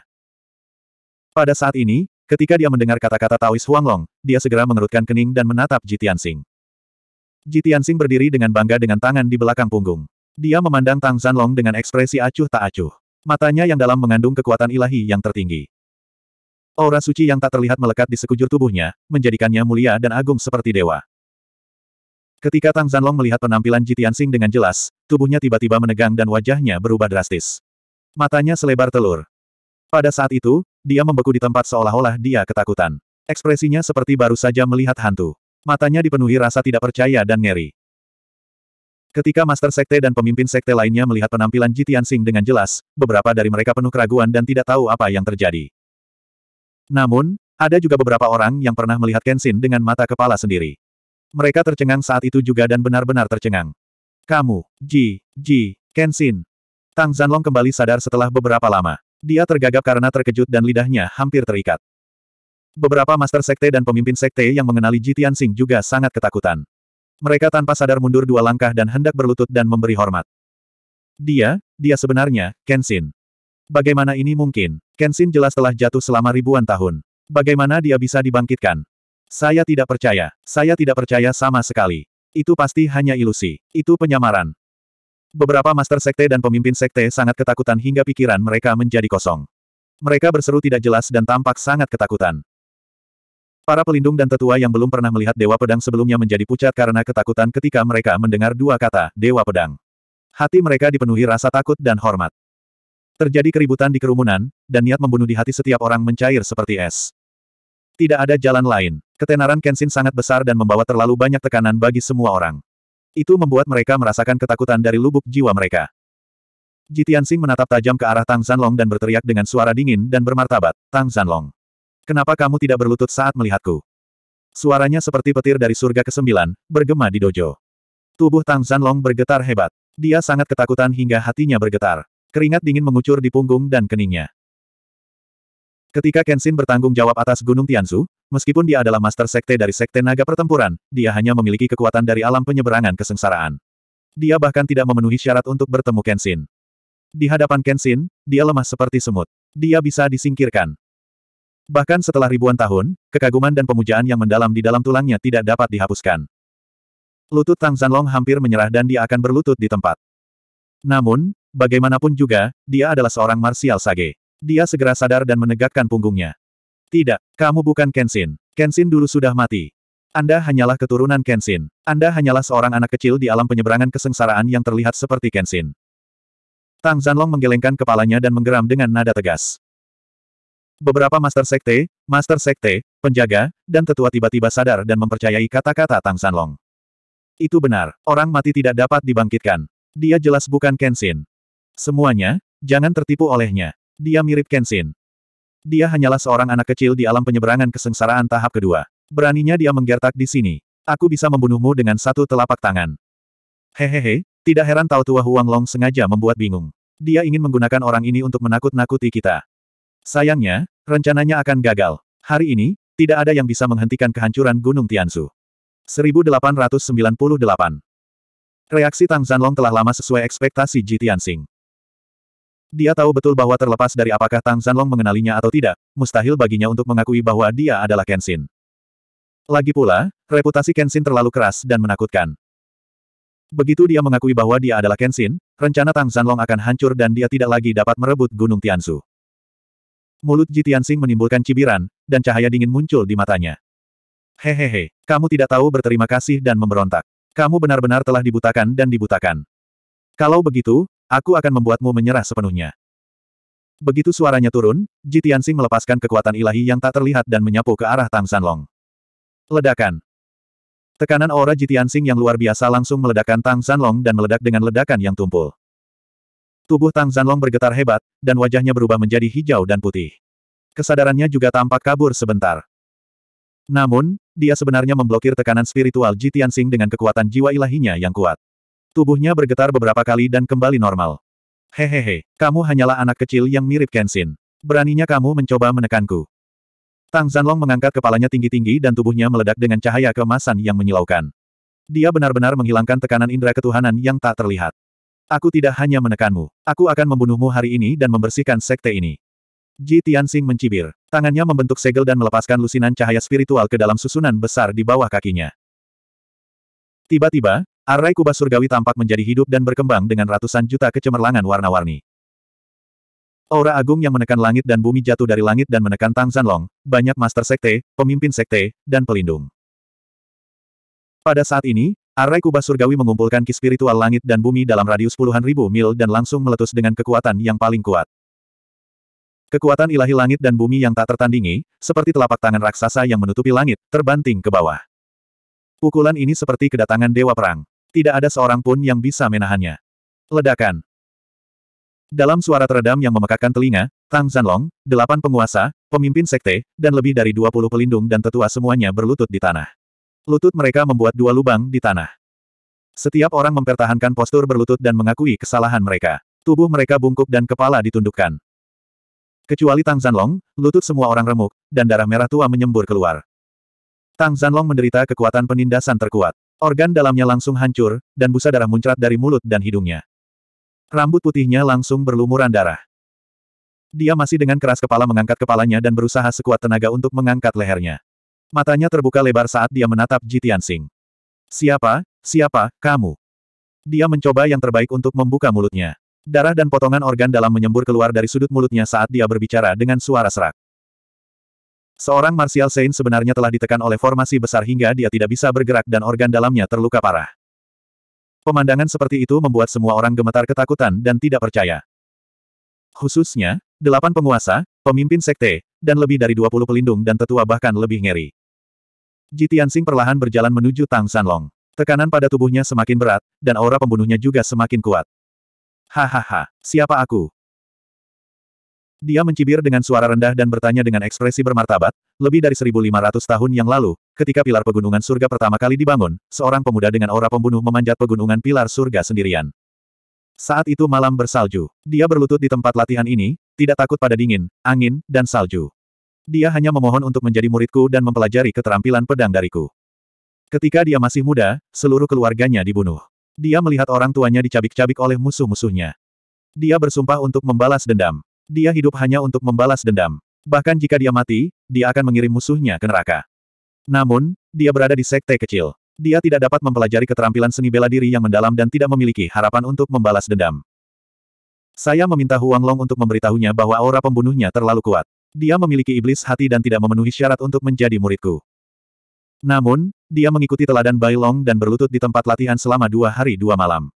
S1: Pada saat ini, ketika dia mendengar kata-kata Taois Huanglong, dia segera mengerutkan kening dan menatap Jitian Sing. Ji berdiri dengan bangga dengan tangan di belakang punggung. Dia memandang Tang Zanlong dengan ekspresi acuh tak acuh. Matanya yang dalam mengandung kekuatan ilahi yang tertinggi. Aura suci yang tak terlihat melekat di sekujur tubuhnya, menjadikannya mulia dan agung seperti dewa. Ketika Tang Zanlong melihat penampilan Ji dengan jelas, tubuhnya tiba-tiba menegang dan wajahnya berubah drastis. Matanya selebar telur. Pada saat itu, dia membeku di tempat seolah-olah dia ketakutan. Ekspresinya seperti baru saja melihat hantu. Matanya dipenuhi rasa tidak percaya dan ngeri. Ketika Master Sekte dan pemimpin Sekte lainnya melihat penampilan Jitian Sing dengan jelas, beberapa dari mereka penuh keraguan dan tidak tahu apa yang terjadi. Namun, ada juga beberapa orang yang pernah melihat Kenshin dengan mata kepala sendiri. Mereka tercengang saat itu juga dan benar-benar tercengang. Kamu, Ji, Ji, Kenshin. Tang Zanlong kembali sadar setelah beberapa lama. Dia tergagap karena terkejut dan lidahnya hampir terikat. Beberapa master sekte dan pemimpin sekte yang mengenali Jitian Sing juga sangat ketakutan. Mereka tanpa sadar mundur dua langkah dan hendak berlutut dan memberi hormat. Dia, dia sebenarnya, Kenshin. Bagaimana ini mungkin? Kenshin jelas telah jatuh selama ribuan tahun. Bagaimana dia bisa dibangkitkan? Saya tidak percaya. Saya tidak percaya sama sekali. Itu pasti hanya ilusi. Itu penyamaran. Beberapa master sekte dan pemimpin sekte sangat ketakutan hingga pikiran mereka menjadi kosong. Mereka berseru tidak jelas dan tampak sangat ketakutan. Para pelindung dan tetua yang belum pernah melihat Dewa Pedang sebelumnya menjadi pucat karena ketakutan ketika mereka mendengar dua kata, Dewa Pedang. Hati mereka dipenuhi rasa takut dan hormat. Terjadi keributan di kerumunan, dan niat membunuh di hati setiap orang mencair seperti es. Tidak ada jalan lain. Ketenaran Kenshin sangat besar dan membawa terlalu banyak tekanan bagi semua orang. Itu membuat mereka merasakan ketakutan dari lubuk jiwa mereka. Jitian Sing menatap tajam ke arah Tang Zanlong dan berteriak dengan suara dingin dan bermartabat, Tang Zanlong. Kenapa kamu tidak berlutut saat melihatku? Suaranya seperti petir dari surga ke kesembilan, bergema di dojo. Tubuh Tang Zanlong bergetar hebat. Dia sangat ketakutan hingga hatinya bergetar. Keringat dingin mengucur di punggung dan keningnya. Ketika Kenshin bertanggung jawab atas Gunung Tianzu, meskipun dia adalah master sekte dari sekte naga pertempuran, dia hanya memiliki kekuatan dari alam penyeberangan kesengsaraan. Dia bahkan tidak memenuhi syarat untuk bertemu Kenshin. Di hadapan Kenshin, dia lemah seperti semut. Dia bisa disingkirkan. Bahkan setelah ribuan tahun, kekaguman dan pemujaan yang mendalam di dalam tulangnya tidak dapat dihapuskan. Lutut Tang Zanlong hampir menyerah dan dia akan berlutut di tempat. Namun, bagaimanapun juga, dia adalah seorang marsial sage. Dia segera sadar dan menegakkan punggungnya. Tidak, kamu bukan Kenshin. Kenshin dulu sudah mati. Anda hanyalah keturunan Kenshin. Anda hanyalah seorang anak kecil di alam penyeberangan kesengsaraan yang terlihat seperti Kenshin. Tang Zanlong menggelengkan kepalanya dan menggeram dengan nada tegas. Beberapa Master Sekte, Master Sekte, penjaga, dan tetua tiba-tiba sadar dan mempercayai kata-kata Tang Sanlong. Itu benar, orang mati tidak dapat dibangkitkan. Dia jelas bukan Kenshin. Semuanya, jangan tertipu olehnya. Dia mirip Kenshin. Dia hanyalah seorang anak kecil di alam penyeberangan kesengsaraan tahap kedua. Beraninya dia menggertak di sini. Aku bisa membunuhmu dengan satu telapak tangan. Hehehe, tidak heran tahu tua Huang Long sengaja membuat bingung. Dia ingin menggunakan orang ini untuk menakut-nakuti kita. Sayangnya, rencananya akan gagal. Hari ini, tidak ada yang bisa menghentikan kehancuran Gunung Tiansu. 1898 Reaksi Tang Zanlong telah lama sesuai ekspektasi Ji Tianxing. Dia tahu betul bahwa terlepas dari apakah Tang Zanlong mengenalinya atau tidak, mustahil baginya untuk mengakui bahwa dia adalah Kenshin. Lagi pula, reputasi Kenshin terlalu keras dan menakutkan. Begitu dia mengakui bahwa dia adalah Kenshin, rencana Tang Zanlong akan hancur dan dia tidak lagi dapat merebut Gunung Tianzu. Mulut Jitiansing menimbulkan cibiran, dan cahaya dingin muncul di matanya. Hehehe, kamu tidak tahu berterima kasih dan memberontak. Kamu benar-benar telah dibutakan dan dibutakan. Kalau begitu, aku akan membuatmu menyerah sepenuhnya. Begitu suaranya turun, Jitiansing melepaskan kekuatan ilahi yang tak terlihat dan menyapu ke arah Tang Sanlong. Ledakan. Tekanan aura Jitiansing yang luar biasa langsung meledakkan Tang Sanlong dan meledak dengan ledakan yang tumpul. Tubuh Tang Zanlong bergetar hebat, dan wajahnya berubah menjadi hijau dan putih. Kesadarannya juga tampak kabur sebentar. Namun, dia sebenarnya memblokir tekanan spiritual Ji Tianxing dengan kekuatan jiwa ilahinya yang kuat. Tubuhnya bergetar beberapa kali dan kembali normal. Hehehe, kamu hanyalah anak kecil yang mirip Kenshin. Beraninya kamu mencoba menekanku. Tang Zanlong mengangkat kepalanya tinggi-tinggi dan tubuhnya meledak dengan cahaya keemasan yang menyilaukan. Dia benar-benar menghilangkan tekanan indera ketuhanan yang tak terlihat. Aku tidak hanya menekanmu. Aku akan membunuhmu hari ini dan membersihkan sekte ini. Ji Tianxing mencibir. Tangannya membentuk segel dan melepaskan lusinan cahaya spiritual ke dalam susunan besar di bawah kakinya. Tiba-tiba, arai kubah surgawi tampak menjadi hidup dan berkembang dengan ratusan juta kecemerlangan warna-warni. Aura agung yang menekan langit dan bumi jatuh dari langit dan menekan Tang Zanlong, banyak master sekte, pemimpin sekte, dan pelindung. Pada saat ini, Arai kubah surgawi mengumpulkan ki spiritual langit dan bumi dalam radius puluhan ribu mil dan langsung meletus dengan kekuatan yang paling kuat. Kekuatan ilahi langit dan bumi yang tak tertandingi, seperti telapak tangan raksasa yang menutupi langit, terbanting ke bawah. Pukulan ini seperti kedatangan dewa perang. Tidak ada seorang pun yang bisa menahannya. Ledakan. Dalam suara teredam yang memekakan telinga, Tang Zanlong, delapan penguasa, pemimpin sekte, dan lebih dari dua puluh pelindung dan tetua semuanya berlutut di tanah. Lutut mereka membuat dua lubang di tanah. Setiap orang mempertahankan postur berlutut dan mengakui kesalahan mereka. Tubuh mereka bungkuk dan kepala ditundukkan. Kecuali Tang Zanlong, lutut semua orang remuk, dan darah merah tua menyembur keluar. Tang Zanlong menderita kekuatan penindasan terkuat. Organ dalamnya langsung hancur, dan busa darah muncrat dari mulut dan hidungnya. Rambut putihnya langsung berlumuran darah. Dia masih dengan keras kepala mengangkat kepalanya dan berusaha sekuat tenaga untuk mengangkat lehernya. Matanya terbuka lebar saat dia menatap Ji Tianxing. Siapa, siapa, kamu? Dia mencoba yang terbaik untuk membuka mulutnya. Darah dan potongan organ dalam menyembur keluar dari sudut mulutnya saat dia berbicara dengan suara serak. Seorang Martial Saint sebenarnya telah ditekan oleh formasi besar hingga dia tidak bisa bergerak dan organ dalamnya terluka parah. Pemandangan seperti itu membuat semua orang gemetar ketakutan dan tidak percaya. Khususnya, delapan penguasa, pemimpin sekte, dan lebih dari dua puluh pelindung dan tetua bahkan lebih ngeri. Ji Tianxing perlahan berjalan menuju Tang Sanlong. Tekanan pada tubuhnya semakin berat, dan aura pembunuhnya juga semakin kuat. Hahaha, siapa aku? Dia mencibir dengan suara rendah dan bertanya dengan ekspresi bermartabat, lebih dari 1500 tahun yang lalu, ketika pilar pegunungan surga pertama kali dibangun, seorang pemuda dengan aura pembunuh memanjat pegunungan pilar surga sendirian. Saat itu malam bersalju. Dia berlutut di tempat latihan ini, tidak takut pada dingin, angin, dan salju. Dia hanya memohon untuk menjadi muridku dan mempelajari keterampilan pedang dariku. Ketika dia masih muda, seluruh keluarganya dibunuh. Dia melihat orang tuanya dicabik-cabik oleh musuh-musuhnya. Dia bersumpah untuk membalas dendam. Dia hidup hanya untuk membalas dendam. Bahkan jika dia mati, dia akan mengirim musuhnya ke neraka. Namun, dia berada di sekte kecil. Dia tidak dapat mempelajari keterampilan seni bela diri yang mendalam dan tidak memiliki harapan untuk membalas dendam. Saya meminta Huang Long untuk memberitahunya bahwa aura pembunuhnya terlalu kuat. Dia memiliki iblis hati dan tidak memenuhi syarat untuk menjadi muridku. Namun, dia mengikuti teladan Bai Long dan berlutut di tempat latihan selama dua hari dua malam.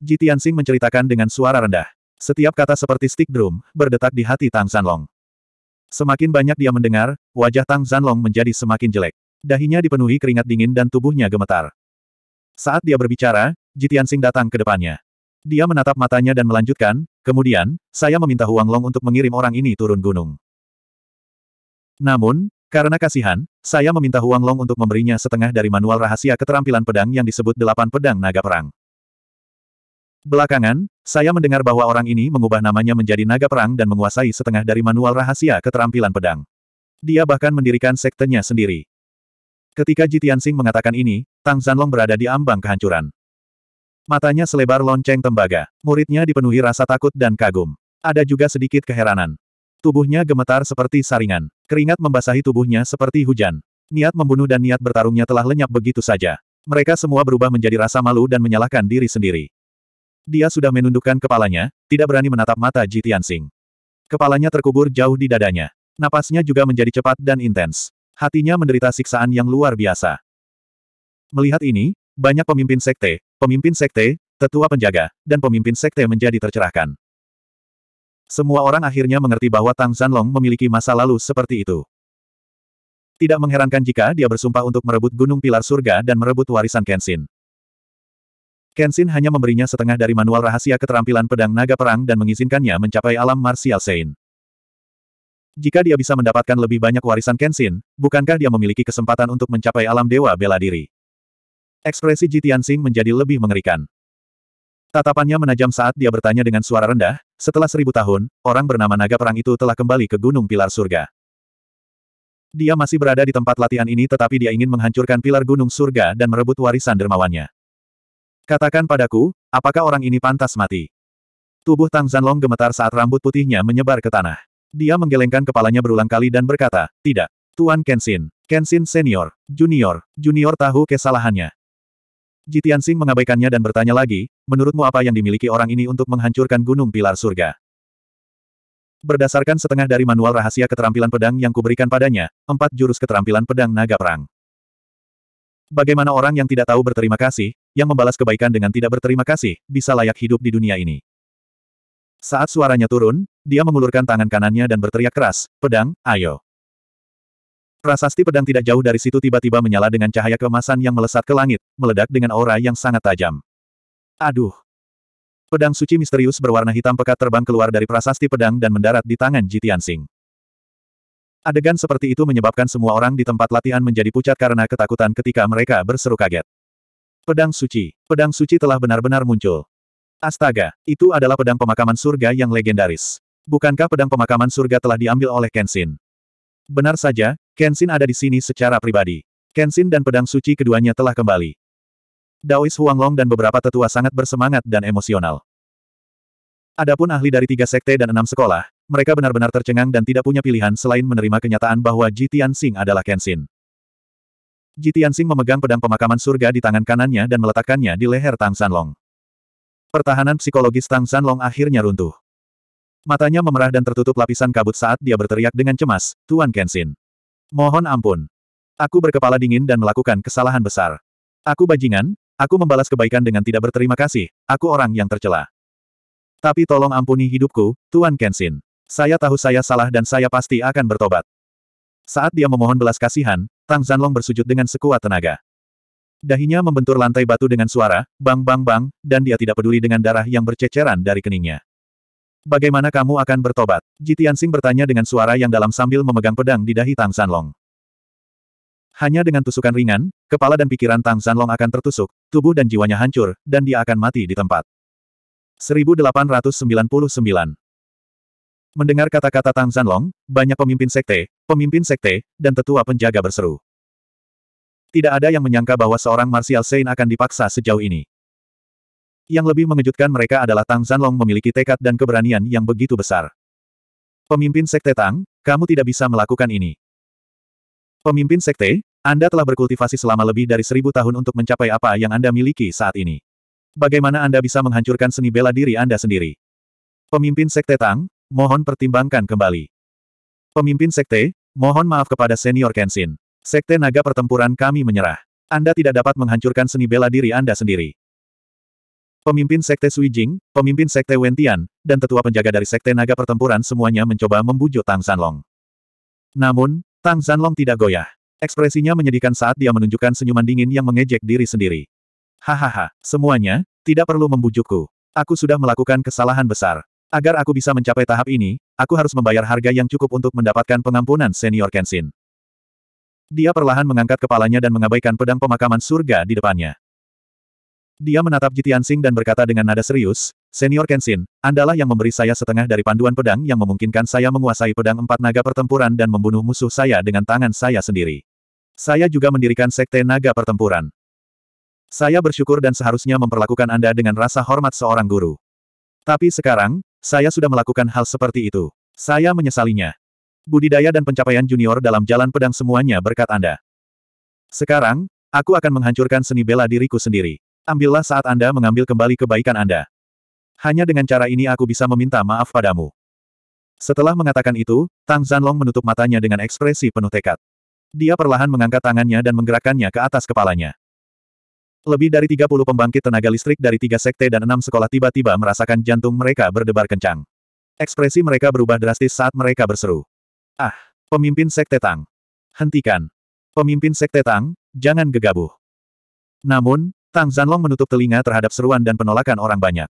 S1: Ji Tianxing menceritakan dengan suara rendah. Setiap kata seperti stick drum, berdetak di hati Tang Zanlong. Semakin banyak dia mendengar, wajah Tang Zanlong menjadi semakin jelek. Dahinya dipenuhi keringat dingin dan tubuhnya gemetar. Saat dia berbicara, Ji Tianxing datang ke depannya. Dia menatap matanya dan melanjutkan, kemudian, saya meminta Huang Long untuk mengirim orang ini turun gunung. Namun, karena kasihan, saya meminta Huang Long untuk memberinya setengah dari manual rahasia keterampilan pedang yang disebut Delapan Pedang Naga Perang. Belakangan, saya mendengar bahwa orang ini mengubah namanya menjadi Naga Perang dan menguasai setengah dari manual rahasia keterampilan pedang. Dia bahkan mendirikan sektenya sendiri. Ketika Jitian Sing mengatakan ini, Tang Zanlong berada di ambang kehancuran. Matanya selebar lonceng tembaga. Muridnya dipenuhi rasa takut dan kagum. Ada juga sedikit keheranan. Tubuhnya gemetar seperti saringan. Keringat membasahi tubuhnya seperti hujan. Niat membunuh dan niat bertarungnya telah lenyap begitu saja. Mereka semua berubah menjadi rasa malu dan menyalahkan diri sendiri. Dia sudah menundukkan kepalanya, tidak berani menatap mata Ji Tianxing. Kepalanya terkubur jauh di dadanya. Napasnya juga menjadi cepat dan intens. Hatinya menderita siksaan yang luar biasa. Melihat ini, banyak pemimpin sekte, pemimpin sekte, tetua penjaga, dan pemimpin sekte menjadi tercerahkan. Semua orang akhirnya mengerti bahwa Tang Zanlong memiliki masa lalu seperti itu. Tidak mengherankan jika dia bersumpah untuk merebut Gunung Pilar Surga dan merebut warisan Kenshin. Kenshin hanya memberinya setengah dari manual rahasia keterampilan pedang naga perang dan mengizinkannya mencapai alam martial Sein. Jika dia bisa mendapatkan lebih banyak warisan Kenshin, bukankah dia memiliki kesempatan untuk mencapai alam dewa bela diri? Ekspresi Ji Tianxing menjadi lebih mengerikan. Tatapannya menajam saat dia bertanya dengan suara rendah, setelah seribu tahun, orang bernama naga perang itu telah kembali ke Gunung Pilar Surga. Dia masih berada di tempat latihan ini tetapi dia ingin menghancurkan pilar Gunung Surga dan merebut warisan dermawannya. Katakan padaku, apakah orang ini pantas mati? Tubuh Tang Zanlong gemetar saat rambut putihnya menyebar ke tanah. Dia menggelengkan kepalanya berulang kali dan berkata, tidak. Tuan Kenshin, Kenshin senior, junior, junior tahu kesalahannya. Jitian Sing mengabaikannya dan bertanya lagi, menurutmu apa yang dimiliki orang ini untuk menghancurkan gunung pilar surga? Berdasarkan setengah dari manual rahasia keterampilan pedang yang kuberikan padanya, empat jurus keterampilan pedang naga perang. Bagaimana orang yang tidak tahu berterima kasih, yang membalas kebaikan dengan tidak berterima kasih, bisa layak hidup di dunia ini? Saat suaranya turun, dia mengulurkan tangan kanannya dan berteriak keras, pedang, ayo. Prasasti pedang tidak jauh dari situ tiba-tiba menyala dengan cahaya kemasan yang melesat ke langit, meledak dengan aura yang sangat tajam. Aduh! Pedang suci misterius berwarna hitam pekat terbang keluar dari prasasti pedang dan mendarat di tangan Jitian Sing. Adegan seperti itu menyebabkan semua orang di tempat latihan menjadi pucat karena ketakutan ketika mereka berseru kaget. Pedang suci. Pedang suci telah benar-benar muncul. Astaga, itu adalah pedang pemakaman surga yang legendaris. Bukankah pedang pemakaman surga telah diambil oleh Kenshin? Benar saja, Kenshin ada di sini secara pribadi. Kenshin dan pedang suci keduanya telah kembali. Daois Huanglong dan beberapa tetua sangat bersemangat dan emosional. Adapun ahli dari tiga sekte dan enam sekolah, mereka benar-benar tercengang dan tidak punya pilihan selain menerima kenyataan bahwa Jitian Sing adalah Kenshin. Jitian Sing memegang pedang pemakaman surga di tangan kanannya dan meletakkannya di leher Tang Sanlong. Pertahanan psikologis Tang Sanlong akhirnya runtuh. Matanya memerah dan tertutup lapisan kabut saat dia berteriak dengan cemas, Tuan Kenshin. Mohon ampun. Aku berkepala dingin dan melakukan kesalahan besar. Aku bajingan, Aku membalas kebaikan dengan tidak berterima kasih, aku orang yang tercela. Tapi tolong ampuni hidupku, Tuan Kenshin. Saya tahu saya salah dan saya pasti akan bertobat. Saat dia memohon belas kasihan, Tang Zanlong bersujud dengan sekuat tenaga. Dahinya membentur lantai batu dengan suara, bang bang bang, dan dia tidak peduli dengan darah yang berceceran dari keningnya. Bagaimana kamu akan bertobat? Jitian Sing bertanya dengan suara yang dalam sambil memegang pedang di dahi Tang Sanlong. Hanya dengan tusukan ringan, kepala dan pikiran Tang Zanlong akan tertusuk, tubuh dan jiwanya hancur, dan dia akan mati di tempat. 1899 Mendengar kata-kata Tang Zanlong, banyak pemimpin sekte, pemimpin sekte, dan tetua penjaga berseru. Tidak ada yang menyangka bahwa seorang Martial Sein akan dipaksa sejauh ini. Yang lebih mengejutkan mereka adalah Tang Zanlong memiliki tekad dan keberanian yang begitu besar. Pemimpin sekte Tang, kamu tidak bisa melakukan ini. Pemimpin sekte, anda telah berkultivasi selama lebih dari seribu tahun untuk mencapai apa yang Anda miliki saat ini. Bagaimana Anda bisa menghancurkan seni bela diri Anda sendiri? Pemimpin Sekte Tang, mohon pertimbangkan kembali. Pemimpin Sekte, mohon maaf kepada Senior Kenshin. Sekte Naga Pertempuran kami menyerah. Anda tidak dapat menghancurkan seni bela diri Anda sendiri. Pemimpin Sekte Sui Jing, pemimpin Sekte Wentian, dan tetua penjaga dari Sekte Naga Pertempuran semuanya mencoba membujuk Tang Sanlong. Namun, Tang Sanlong tidak goyah. Ekspresinya menyedihkan saat dia menunjukkan senyuman dingin yang mengejek diri sendiri. Hahaha, semuanya, tidak perlu membujukku. Aku sudah melakukan kesalahan besar. Agar aku bisa mencapai tahap ini, aku harus membayar harga yang cukup untuk mendapatkan pengampunan senior Kenshin. Dia perlahan mengangkat kepalanya dan mengabaikan pedang pemakaman surga di depannya. Dia menatap Jitian Sing dan berkata dengan nada serius, Senior Kenshin, Andalah yang memberi saya setengah dari panduan pedang yang memungkinkan saya menguasai pedang empat naga pertempuran dan membunuh musuh saya dengan tangan saya sendiri. Saya juga mendirikan Sekte Naga Pertempuran. Saya bersyukur dan seharusnya memperlakukan Anda dengan rasa hormat seorang guru. Tapi sekarang, saya sudah melakukan hal seperti itu. Saya menyesalinya. Budidaya dan pencapaian junior dalam jalan pedang semuanya berkat Anda. Sekarang, aku akan menghancurkan seni bela diriku sendiri. Ambillah saat Anda mengambil kembali kebaikan Anda. Hanya dengan cara ini aku bisa meminta maaf padamu. Setelah mengatakan itu, Tang Zanlong menutup matanya dengan ekspresi penuh tekad. Dia perlahan mengangkat tangannya dan menggerakkannya ke atas kepalanya. Lebih dari 30 pembangkit tenaga listrik dari tiga sekte dan enam sekolah tiba-tiba merasakan jantung mereka berdebar kencang. Ekspresi mereka berubah drastis saat mereka berseru. Ah, pemimpin sekte Tang. Hentikan. Pemimpin sekte Tang, jangan gegabah. Namun, Tang Zanlong menutup telinga terhadap seruan dan penolakan orang banyak.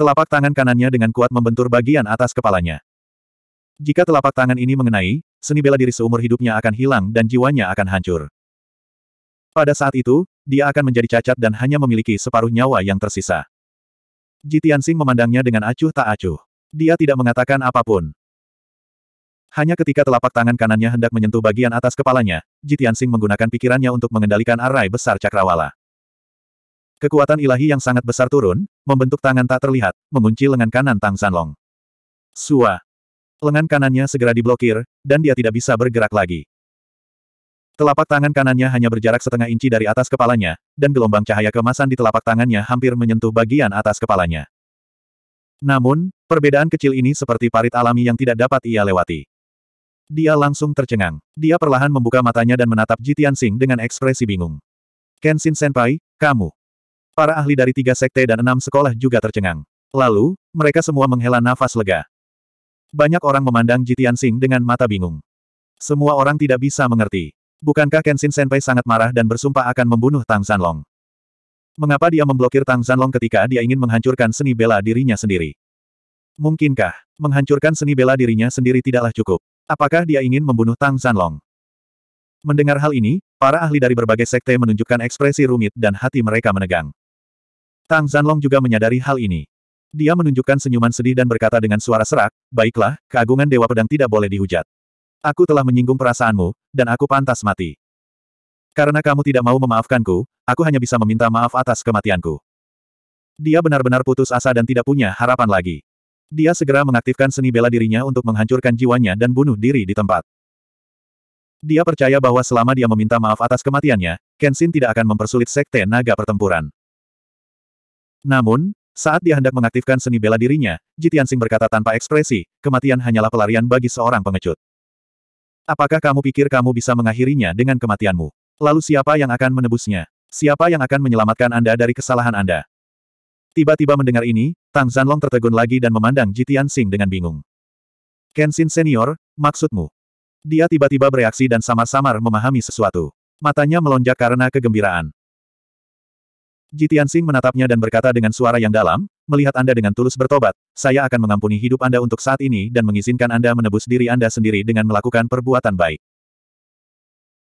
S1: Telapak tangan kanannya dengan kuat membentur bagian atas kepalanya. Jika telapak tangan ini mengenai, seni bela diri seumur hidupnya akan hilang dan jiwanya akan hancur. Pada saat itu, dia akan menjadi cacat dan hanya memiliki separuh nyawa yang tersisa. Jitiansing memandangnya dengan acuh tak acuh. Dia tidak mengatakan apapun. Hanya ketika telapak tangan kanannya hendak menyentuh bagian atas kepalanya, Jitiansing menggunakan pikirannya untuk mengendalikan arai besar cakrawala. Kekuatan ilahi yang sangat besar turun, membentuk tangan tak terlihat, mengunci lengan kanan Tang Sanlong. Suah. Lengan kanannya segera diblokir, dan dia tidak bisa bergerak lagi. Telapak tangan kanannya hanya berjarak setengah inci dari atas kepalanya, dan gelombang cahaya kemasan di telapak tangannya hampir menyentuh bagian atas kepalanya. Namun, perbedaan kecil ini seperti parit alami yang tidak dapat ia lewati. Dia langsung tercengang. Dia perlahan membuka matanya dan menatap Jitian Sing dengan ekspresi bingung. Kenshin Senpai, kamu. Para ahli dari tiga sekte dan enam sekolah juga tercengang. Lalu, mereka semua menghela nafas lega. Banyak orang memandang Jitian Sing dengan mata bingung. Semua orang tidak bisa mengerti. Bukankah Kenshin Senpai sangat marah dan bersumpah akan membunuh Tang Zanlong? Mengapa dia memblokir Tang Zanlong ketika dia ingin menghancurkan seni bela dirinya sendiri? Mungkinkah, menghancurkan seni bela dirinya sendiri tidaklah cukup? Apakah dia ingin membunuh Tang Zanlong? Mendengar hal ini, para ahli dari berbagai sekte menunjukkan ekspresi rumit dan hati mereka menegang. Tang Zanlong juga menyadari hal ini. Dia menunjukkan senyuman sedih dan berkata dengan suara serak, Baiklah, keagungan Dewa Pedang tidak boleh dihujat. Aku telah menyinggung perasaanmu, dan aku pantas mati. Karena kamu tidak mau memaafkanku, aku hanya bisa meminta maaf atas kematianku. Dia benar-benar putus asa dan tidak punya harapan lagi. Dia segera mengaktifkan seni bela dirinya untuk menghancurkan jiwanya dan bunuh diri di tempat. Dia percaya bahwa selama dia meminta maaf atas kematiannya, Kenshin tidak akan mempersulit sekte naga pertempuran. Namun, saat dia hendak mengaktifkan seni bela dirinya, Jitian Sing berkata tanpa ekspresi, kematian hanyalah pelarian bagi seorang pengecut. Apakah kamu pikir kamu bisa mengakhirinya dengan kematianmu? Lalu siapa yang akan menebusnya? Siapa yang akan menyelamatkan Anda dari kesalahan Anda? Tiba-tiba mendengar ini, Tang Zanlong tertegun lagi dan memandang Jitian Sing dengan bingung. Kenshin Senior, maksudmu? Dia tiba-tiba bereaksi dan samar-samar memahami sesuatu. Matanya melonjak karena kegembiraan. Jitian Sing menatapnya dan berkata dengan suara yang dalam, melihat Anda dengan tulus bertobat, saya akan mengampuni hidup Anda untuk saat ini dan mengizinkan Anda menebus diri Anda sendiri dengan melakukan perbuatan baik.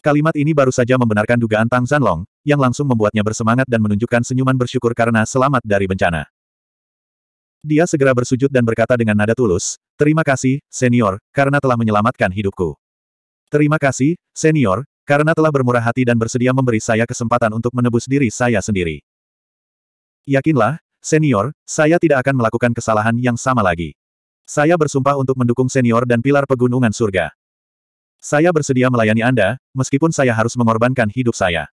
S1: Kalimat ini baru saja membenarkan dugaan Tang Zanlong, yang langsung membuatnya bersemangat dan menunjukkan senyuman bersyukur karena selamat dari bencana. Dia segera bersujud dan berkata dengan nada tulus, Terima kasih, senior, karena telah menyelamatkan hidupku. Terima kasih, senior, karena telah bermurah hati dan bersedia memberi saya kesempatan untuk menebus diri saya sendiri. Yakinlah, senior, saya tidak akan melakukan kesalahan yang sama lagi. Saya bersumpah untuk mendukung senior dan pilar pegunungan surga. Saya bersedia melayani Anda, meskipun saya harus mengorbankan hidup saya.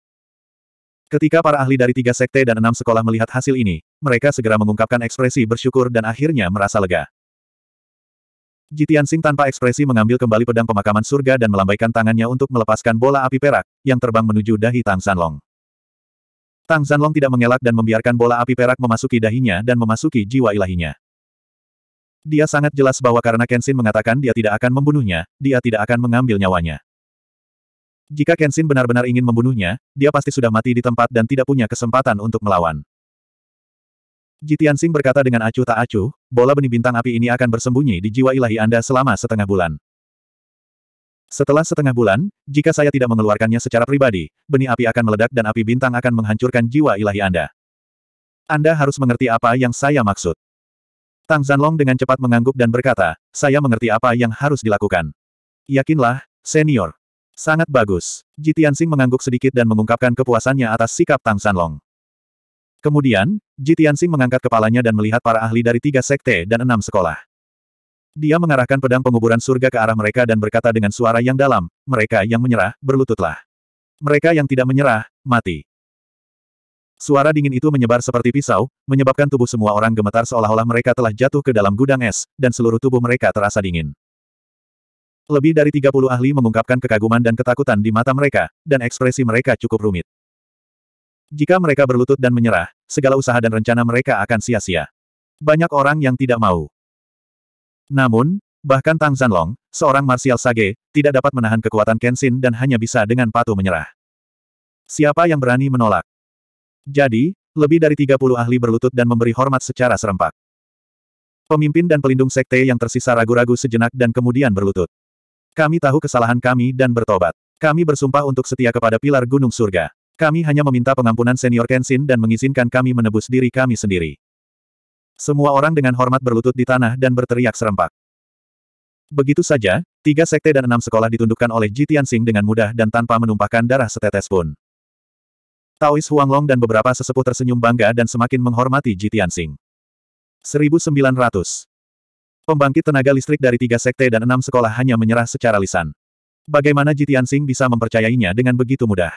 S1: Ketika para ahli dari tiga sekte dan enam sekolah melihat hasil ini, mereka segera mengungkapkan ekspresi bersyukur dan akhirnya merasa lega. Jitian Sing tanpa ekspresi mengambil kembali pedang pemakaman surga dan melambaikan tangannya untuk melepaskan bola api perak, yang terbang menuju dahi Tang Sanlong. Tang Sanlong tidak mengelak dan membiarkan bola api perak memasuki dahinya dan memasuki jiwa ilahinya. Dia sangat jelas bahwa karena Kenshin mengatakan dia tidak akan membunuhnya, dia tidak akan mengambil nyawanya. Jika Kenshin benar-benar ingin membunuhnya, dia pasti sudah mati di tempat dan tidak punya kesempatan untuk melawan. Jitian Sing berkata dengan acuh tak acuh, bola benih bintang api ini akan bersembunyi di jiwa ilahi Anda selama setengah bulan. Setelah setengah bulan, jika saya tidak mengeluarkannya secara pribadi, benih api akan meledak dan api bintang akan menghancurkan jiwa ilahi Anda. Anda harus mengerti apa yang saya maksud. Tang Zanlong dengan cepat mengangguk dan berkata, saya mengerti apa yang harus dilakukan. Yakinlah, senior. Sangat bagus. Jitian Sing mengangguk sedikit dan mengungkapkan kepuasannya atas sikap Tang Zanlong. Kemudian, Jitiansing mengangkat kepalanya dan melihat para ahli dari tiga sekte dan enam sekolah. Dia mengarahkan pedang penguburan surga ke arah mereka dan berkata dengan suara yang dalam, mereka yang menyerah, berlututlah. Mereka yang tidak menyerah, mati. Suara dingin itu menyebar seperti pisau, menyebabkan tubuh semua orang gemetar seolah-olah mereka telah jatuh ke dalam gudang es, dan seluruh tubuh mereka terasa dingin. Lebih dari 30 ahli mengungkapkan kekaguman dan ketakutan di mata mereka, dan ekspresi mereka cukup rumit. Jika mereka berlutut dan menyerah, segala usaha dan rencana mereka akan sia-sia. Banyak orang yang tidak mau. Namun, bahkan Tang Zanlong, seorang martial sage, tidak dapat menahan kekuatan Kenshin dan hanya bisa dengan patuh menyerah. Siapa yang berani menolak? Jadi, lebih dari 30 ahli berlutut dan memberi hormat secara serempak. Pemimpin dan pelindung sekte yang tersisa ragu-ragu sejenak dan kemudian berlutut. Kami tahu kesalahan kami dan bertobat. Kami bersumpah untuk setia kepada pilar gunung surga. Kami hanya meminta pengampunan senior Kenshin dan mengizinkan kami menebus diri kami sendiri. Semua orang dengan hormat berlutut di tanah dan berteriak serempak. Begitu saja, tiga sekte dan enam sekolah ditundukkan oleh Jitian Sing dengan mudah dan tanpa menumpahkan darah setetes pun. Taois Huanglong dan beberapa sesepuh tersenyum bangga dan semakin menghormati Ji Tianxing. 1900 Pembangkit tenaga listrik dari tiga sekte dan enam sekolah hanya menyerah secara lisan. Bagaimana Jitian Sing bisa mempercayainya dengan begitu mudah?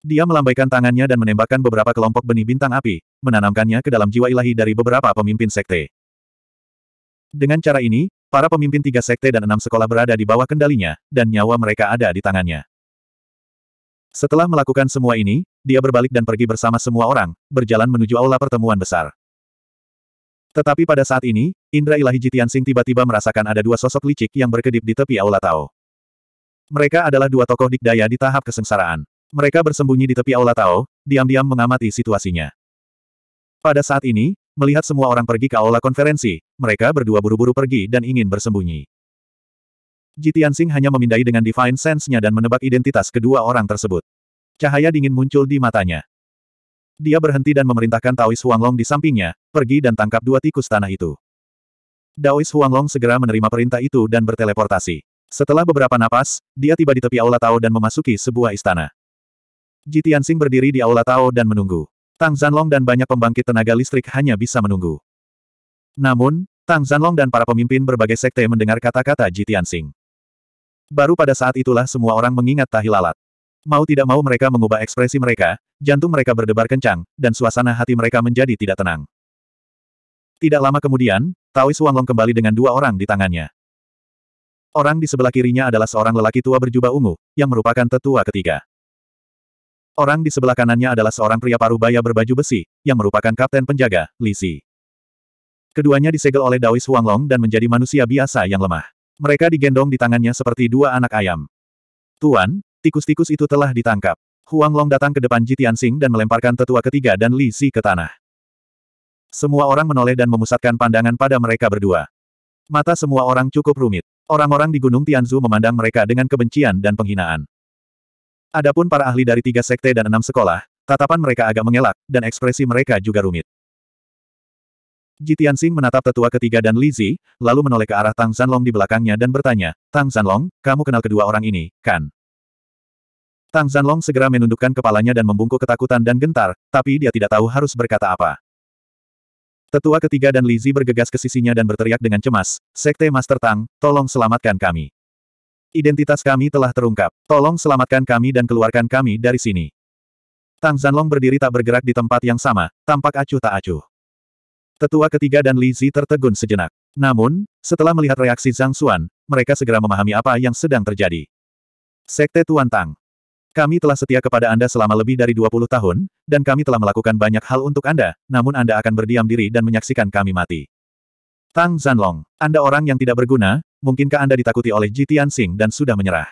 S1: Dia melambaikan tangannya dan menembakkan beberapa kelompok benih bintang api, menanamkannya ke dalam jiwa ilahi dari beberapa pemimpin sekte. Dengan cara ini, para pemimpin tiga sekte dan enam sekolah berada di bawah kendalinya, dan nyawa mereka ada di tangannya. Setelah melakukan semua ini, dia berbalik dan pergi bersama semua orang, berjalan menuju aula pertemuan besar. Tetapi pada saat ini, indra ilahi Jitian Sing tiba-tiba merasakan ada dua sosok licik yang berkedip di tepi aula Tao. Mereka adalah dua tokoh dikdaya di tahap kesengsaraan. Mereka bersembunyi di tepi Aula Tao, diam-diam mengamati situasinya. Pada saat ini, melihat semua orang pergi ke Aula Konferensi, mereka berdua buru-buru pergi dan ingin bersembunyi. Jitiansing hanya memindai dengan Divine Sense-nya dan menebak identitas kedua orang tersebut. Cahaya dingin muncul di matanya. Dia berhenti dan memerintahkan Taois Huanglong di sampingnya, pergi dan tangkap dua tikus tanah itu. Daois Huanglong segera menerima perintah itu dan berteleportasi. Setelah beberapa napas, dia tiba di tepi Aula Tao dan memasuki sebuah istana. Ji Tianxing berdiri di Aula Tao dan menunggu. Tang Zanlong dan banyak pembangkit tenaga listrik hanya bisa menunggu. Namun, Tang Zanlong dan para pemimpin berbagai sekte mendengar kata-kata Ji Tianxing. Baru pada saat itulah semua orang mengingat tahi lalat. Mau tidak mau mereka mengubah ekspresi mereka, jantung mereka berdebar kencang, dan suasana hati mereka menjadi tidak tenang. Tidak lama kemudian, Taois Wanglong kembali dengan dua orang di tangannya. Orang di sebelah kirinya adalah seorang lelaki tua berjubah ungu, yang merupakan tetua ketiga. Orang di sebelah kanannya adalah seorang pria paru-baya berbaju besi, yang merupakan kapten penjaga, Li Si. Keduanya disegel oleh Daois Huanglong dan menjadi manusia biasa yang lemah. Mereka digendong di tangannya seperti dua anak ayam. Tuan, tikus-tikus itu telah ditangkap. Huanglong datang ke depan Jitian Sing dan melemparkan tetua ketiga dan Li Si ke tanah. Semua orang menoleh dan memusatkan pandangan pada mereka berdua. Mata semua orang cukup rumit. Orang-orang di Gunung Tianzu memandang mereka dengan kebencian dan penghinaan. Adapun para ahli dari tiga sekte dan enam sekolah, tatapan mereka agak mengelak, dan ekspresi mereka juga rumit. Jitian Sing menatap tetua ketiga dan Li Zi, lalu menoleh ke arah Tang Zanlong di belakangnya dan bertanya, Tang Zanlong, kamu kenal kedua orang ini, kan? Tang Zanlong segera menundukkan kepalanya dan membungkuk ketakutan dan gentar, tapi dia tidak tahu harus berkata apa. Tetua ketiga dan Li Zi bergegas ke sisinya dan berteriak dengan cemas, Sekte Master Tang, tolong selamatkan kami. Identitas kami telah terungkap. Tolong selamatkan kami dan keluarkan kami dari sini. Tang Zanlong berdiri tak bergerak di tempat yang sama, tampak acuh tak acuh. Tetua ketiga dan Li Zi tertegun sejenak. Namun, setelah melihat reaksi Zhang Xuan, mereka segera memahami apa yang sedang terjadi. Sekte Tuan Tang. Kami telah setia kepada Anda selama lebih dari 20 tahun, dan kami telah melakukan banyak hal untuk Anda, namun Anda akan berdiam diri dan menyaksikan kami mati. Tang Zanlong, Anda orang yang tidak berguna, mungkinkah Anda ditakuti oleh Jitian Tianxing dan sudah menyerah?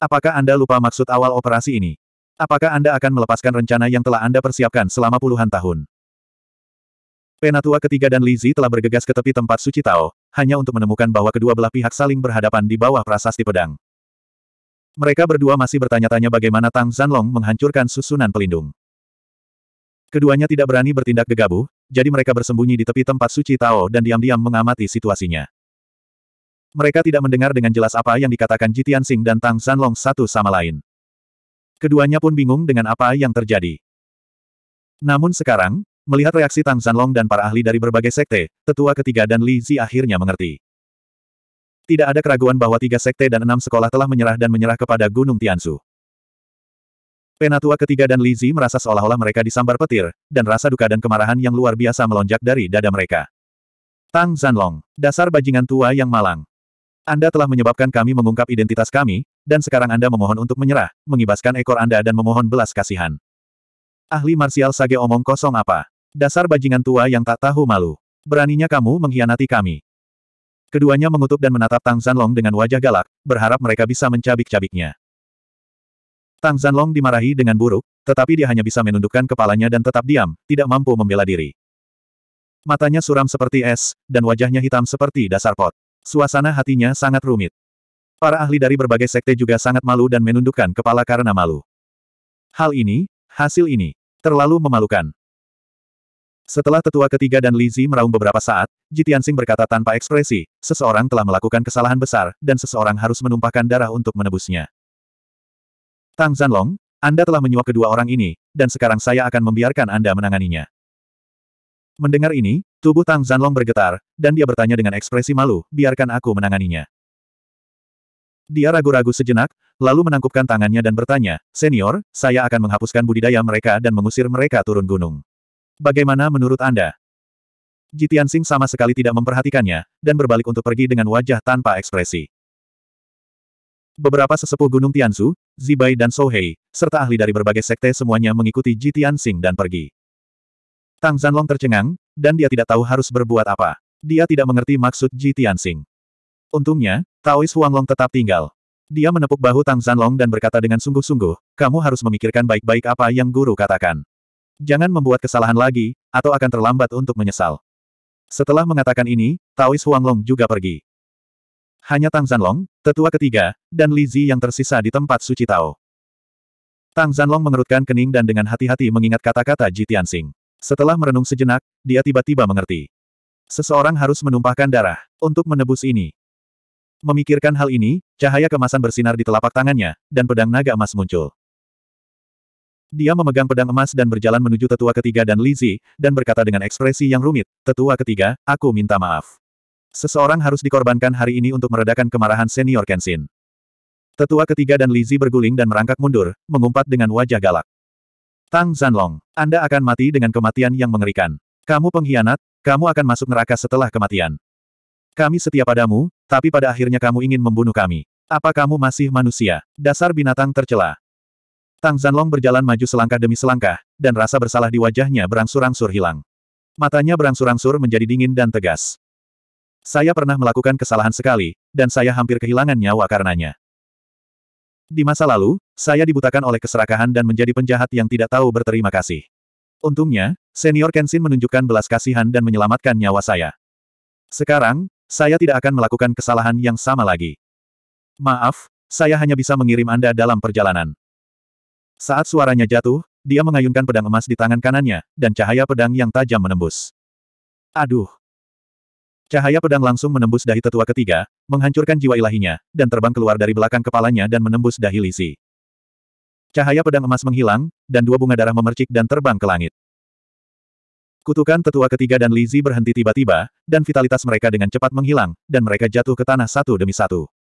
S1: Apakah Anda lupa maksud awal operasi ini? Apakah Anda akan melepaskan rencana yang telah Anda persiapkan selama puluhan tahun? Penatua ketiga dan Lizzie telah bergegas ke tepi tempat suci Tao, hanya untuk menemukan bahwa kedua belah pihak saling berhadapan di bawah prasasti pedang. Mereka berdua masih bertanya-tanya bagaimana Tang Zanlong menghancurkan susunan pelindung. Keduanya tidak berani bertindak gegabah, jadi mereka bersembunyi di tepi tempat suci Tao dan diam-diam mengamati situasinya. Mereka tidak mendengar dengan jelas apa yang dikatakan Jitian Sing dan Tang Sanlong satu sama lain. Keduanya pun bingung dengan apa yang terjadi. Namun sekarang, melihat reaksi Tang Sanlong dan para ahli dari berbagai sekte, tetua ketiga dan Li Zi akhirnya mengerti. Tidak ada keraguan bahwa tiga sekte dan enam sekolah telah menyerah dan menyerah kepada Gunung Tiansu. Penatua ketiga dan Li Zi merasa seolah-olah mereka disambar petir, dan rasa duka dan kemarahan yang luar biasa melonjak dari dada mereka. Tang Zanlong, dasar bajingan tua yang malang. Anda telah menyebabkan kami mengungkap identitas kami, dan sekarang Anda memohon untuk menyerah, mengibaskan ekor Anda dan memohon belas kasihan. Ahli marsial Sage omong kosong apa? Dasar bajingan tua yang tak tahu malu. Beraninya kamu mengkhianati kami. Keduanya mengutuk dan menatap Tang Zanlong dengan wajah galak, berharap mereka bisa mencabik-cabiknya. Tang Zanlong dimarahi dengan buruk, tetapi dia hanya bisa menundukkan kepalanya dan tetap diam, tidak mampu membela diri. Matanya suram seperti es, dan wajahnya hitam seperti dasar pot. Suasana hatinya sangat rumit. Para ahli dari berbagai sekte juga sangat malu dan menundukkan kepala karena malu. Hal ini, hasil ini, terlalu memalukan. Setelah tetua ketiga dan Lizi meraung beberapa saat, Jitiansing berkata tanpa ekspresi, seseorang telah melakukan kesalahan besar, dan seseorang harus menumpahkan darah untuk menebusnya. Tang Zanlong, Anda telah menyuap kedua orang ini, dan sekarang saya akan membiarkan Anda menanganinya. Mendengar ini, Tubuh Tang Zanlong bergetar, dan dia bertanya dengan ekspresi malu, biarkan aku menanganinya. Dia ragu-ragu sejenak, lalu menangkupkan tangannya dan bertanya, Senior, saya akan menghapuskan budidaya mereka dan mengusir mereka turun gunung. Bagaimana menurut Anda? Jitian Sing sama sekali tidak memperhatikannya, dan berbalik untuk pergi dengan wajah tanpa ekspresi. Beberapa sesepuh Gunung Tianzu, Zibai dan Sohei, serta ahli dari berbagai sekte semuanya mengikuti Jitian Sing dan pergi. Tang Zanlong tercengang, dan dia tidak tahu harus berbuat apa. Dia tidak mengerti maksud Ji Tianxing. Untungnya, Taois Huanglong tetap tinggal. Dia menepuk bahu Tang Zanlong dan berkata dengan sungguh-sungguh, kamu harus memikirkan baik-baik apa yang guru katakan. Jangan membuat kesalahan lagi, atau akan terlambat untuk menyesal. Setelah mengatakan ini, Taois Huanglong juga pergi. Hanya Tang Zanlong, tetua ketiga, dan Li Zi yang tersisa di tempat suci Tao. Tang Zanlong mengerutkan kening dan dengan hati-hati mengingat kata-kata Ji Tianxing. Setelah merenung sejenak, dia tiba-tiba mengerti. Seseorang harus menumpahkan darah untuk menebus ini. Memikirkan hal ini, cahaya kemasan bersinar di telapak tangannya, dan pedang naga emas muncul. Dia memegang pedang emas dan berjalan menuju tetua ketiga dan Lizzie, dan berkata dengan ekspresi yang rumit, Tetua ketiga, aku minta maaf. Seseorang harus dikorbankan hari ini untuk meredakan kemarahan senior Kenshin. Tetua ketiga dan Lizzie berguling dan merangkak mundur, mengumpat dengan wajah galak. Tang Zanlong, Anda akan mati dengan kematian yang mengerikan. Kamu pengkhianat, kamu akan masuk neraka setelah kematian. Kami setia padamu, tapi pada akhirnya kamu ingin membunuh kami. Apa kamu masih manusia? Dasar binatang tercela. Tang Zanlong berjalan maju selangkah demi selangkah, dan rasa bersalah di wajahnya berangsur-angsur hilang. Matanya berangsur-angsur menjadi dingin dan tegas. Saya pernah melakukan kesalahan sekali, dan saya hampir kehilangan nyawa karenanya. Di masa lalu, saya dibutakan oleh keserakahan dan menjadi penjahat yang tidak tahu berterima kasih. Untungnya, senior Kenshin menunjukkan belas kasihan dan menyelamatkan nyawa saya. Sekarang, saya tidak akan melakukan kesalahan yang sama lagi. Maaf, saya hanya bisa mengirim Anda dalam perjalanan. Saat suaranya jatuh, dia mengayunkan pedang emas di tangan kanannya, dan cahaya pedang yang tajam menembus. Aduh, Cahaya pedang langsung menembus dahi tetua ketiga, menghancurkan jiwa ilahinya, dan terbang keluar dari belakang kepalanya dan menembus dahi Lisi. Cahaya pedang emas menghilang, dan dua bunga darah memercik dan terbang ke langit. Kutukan tetua ketiga dan Lizzie berhenti tiba-tiba, dan vitalitas mereka dengan cepat menghilang, dan mereka jatuh ke tanah satu demi satu.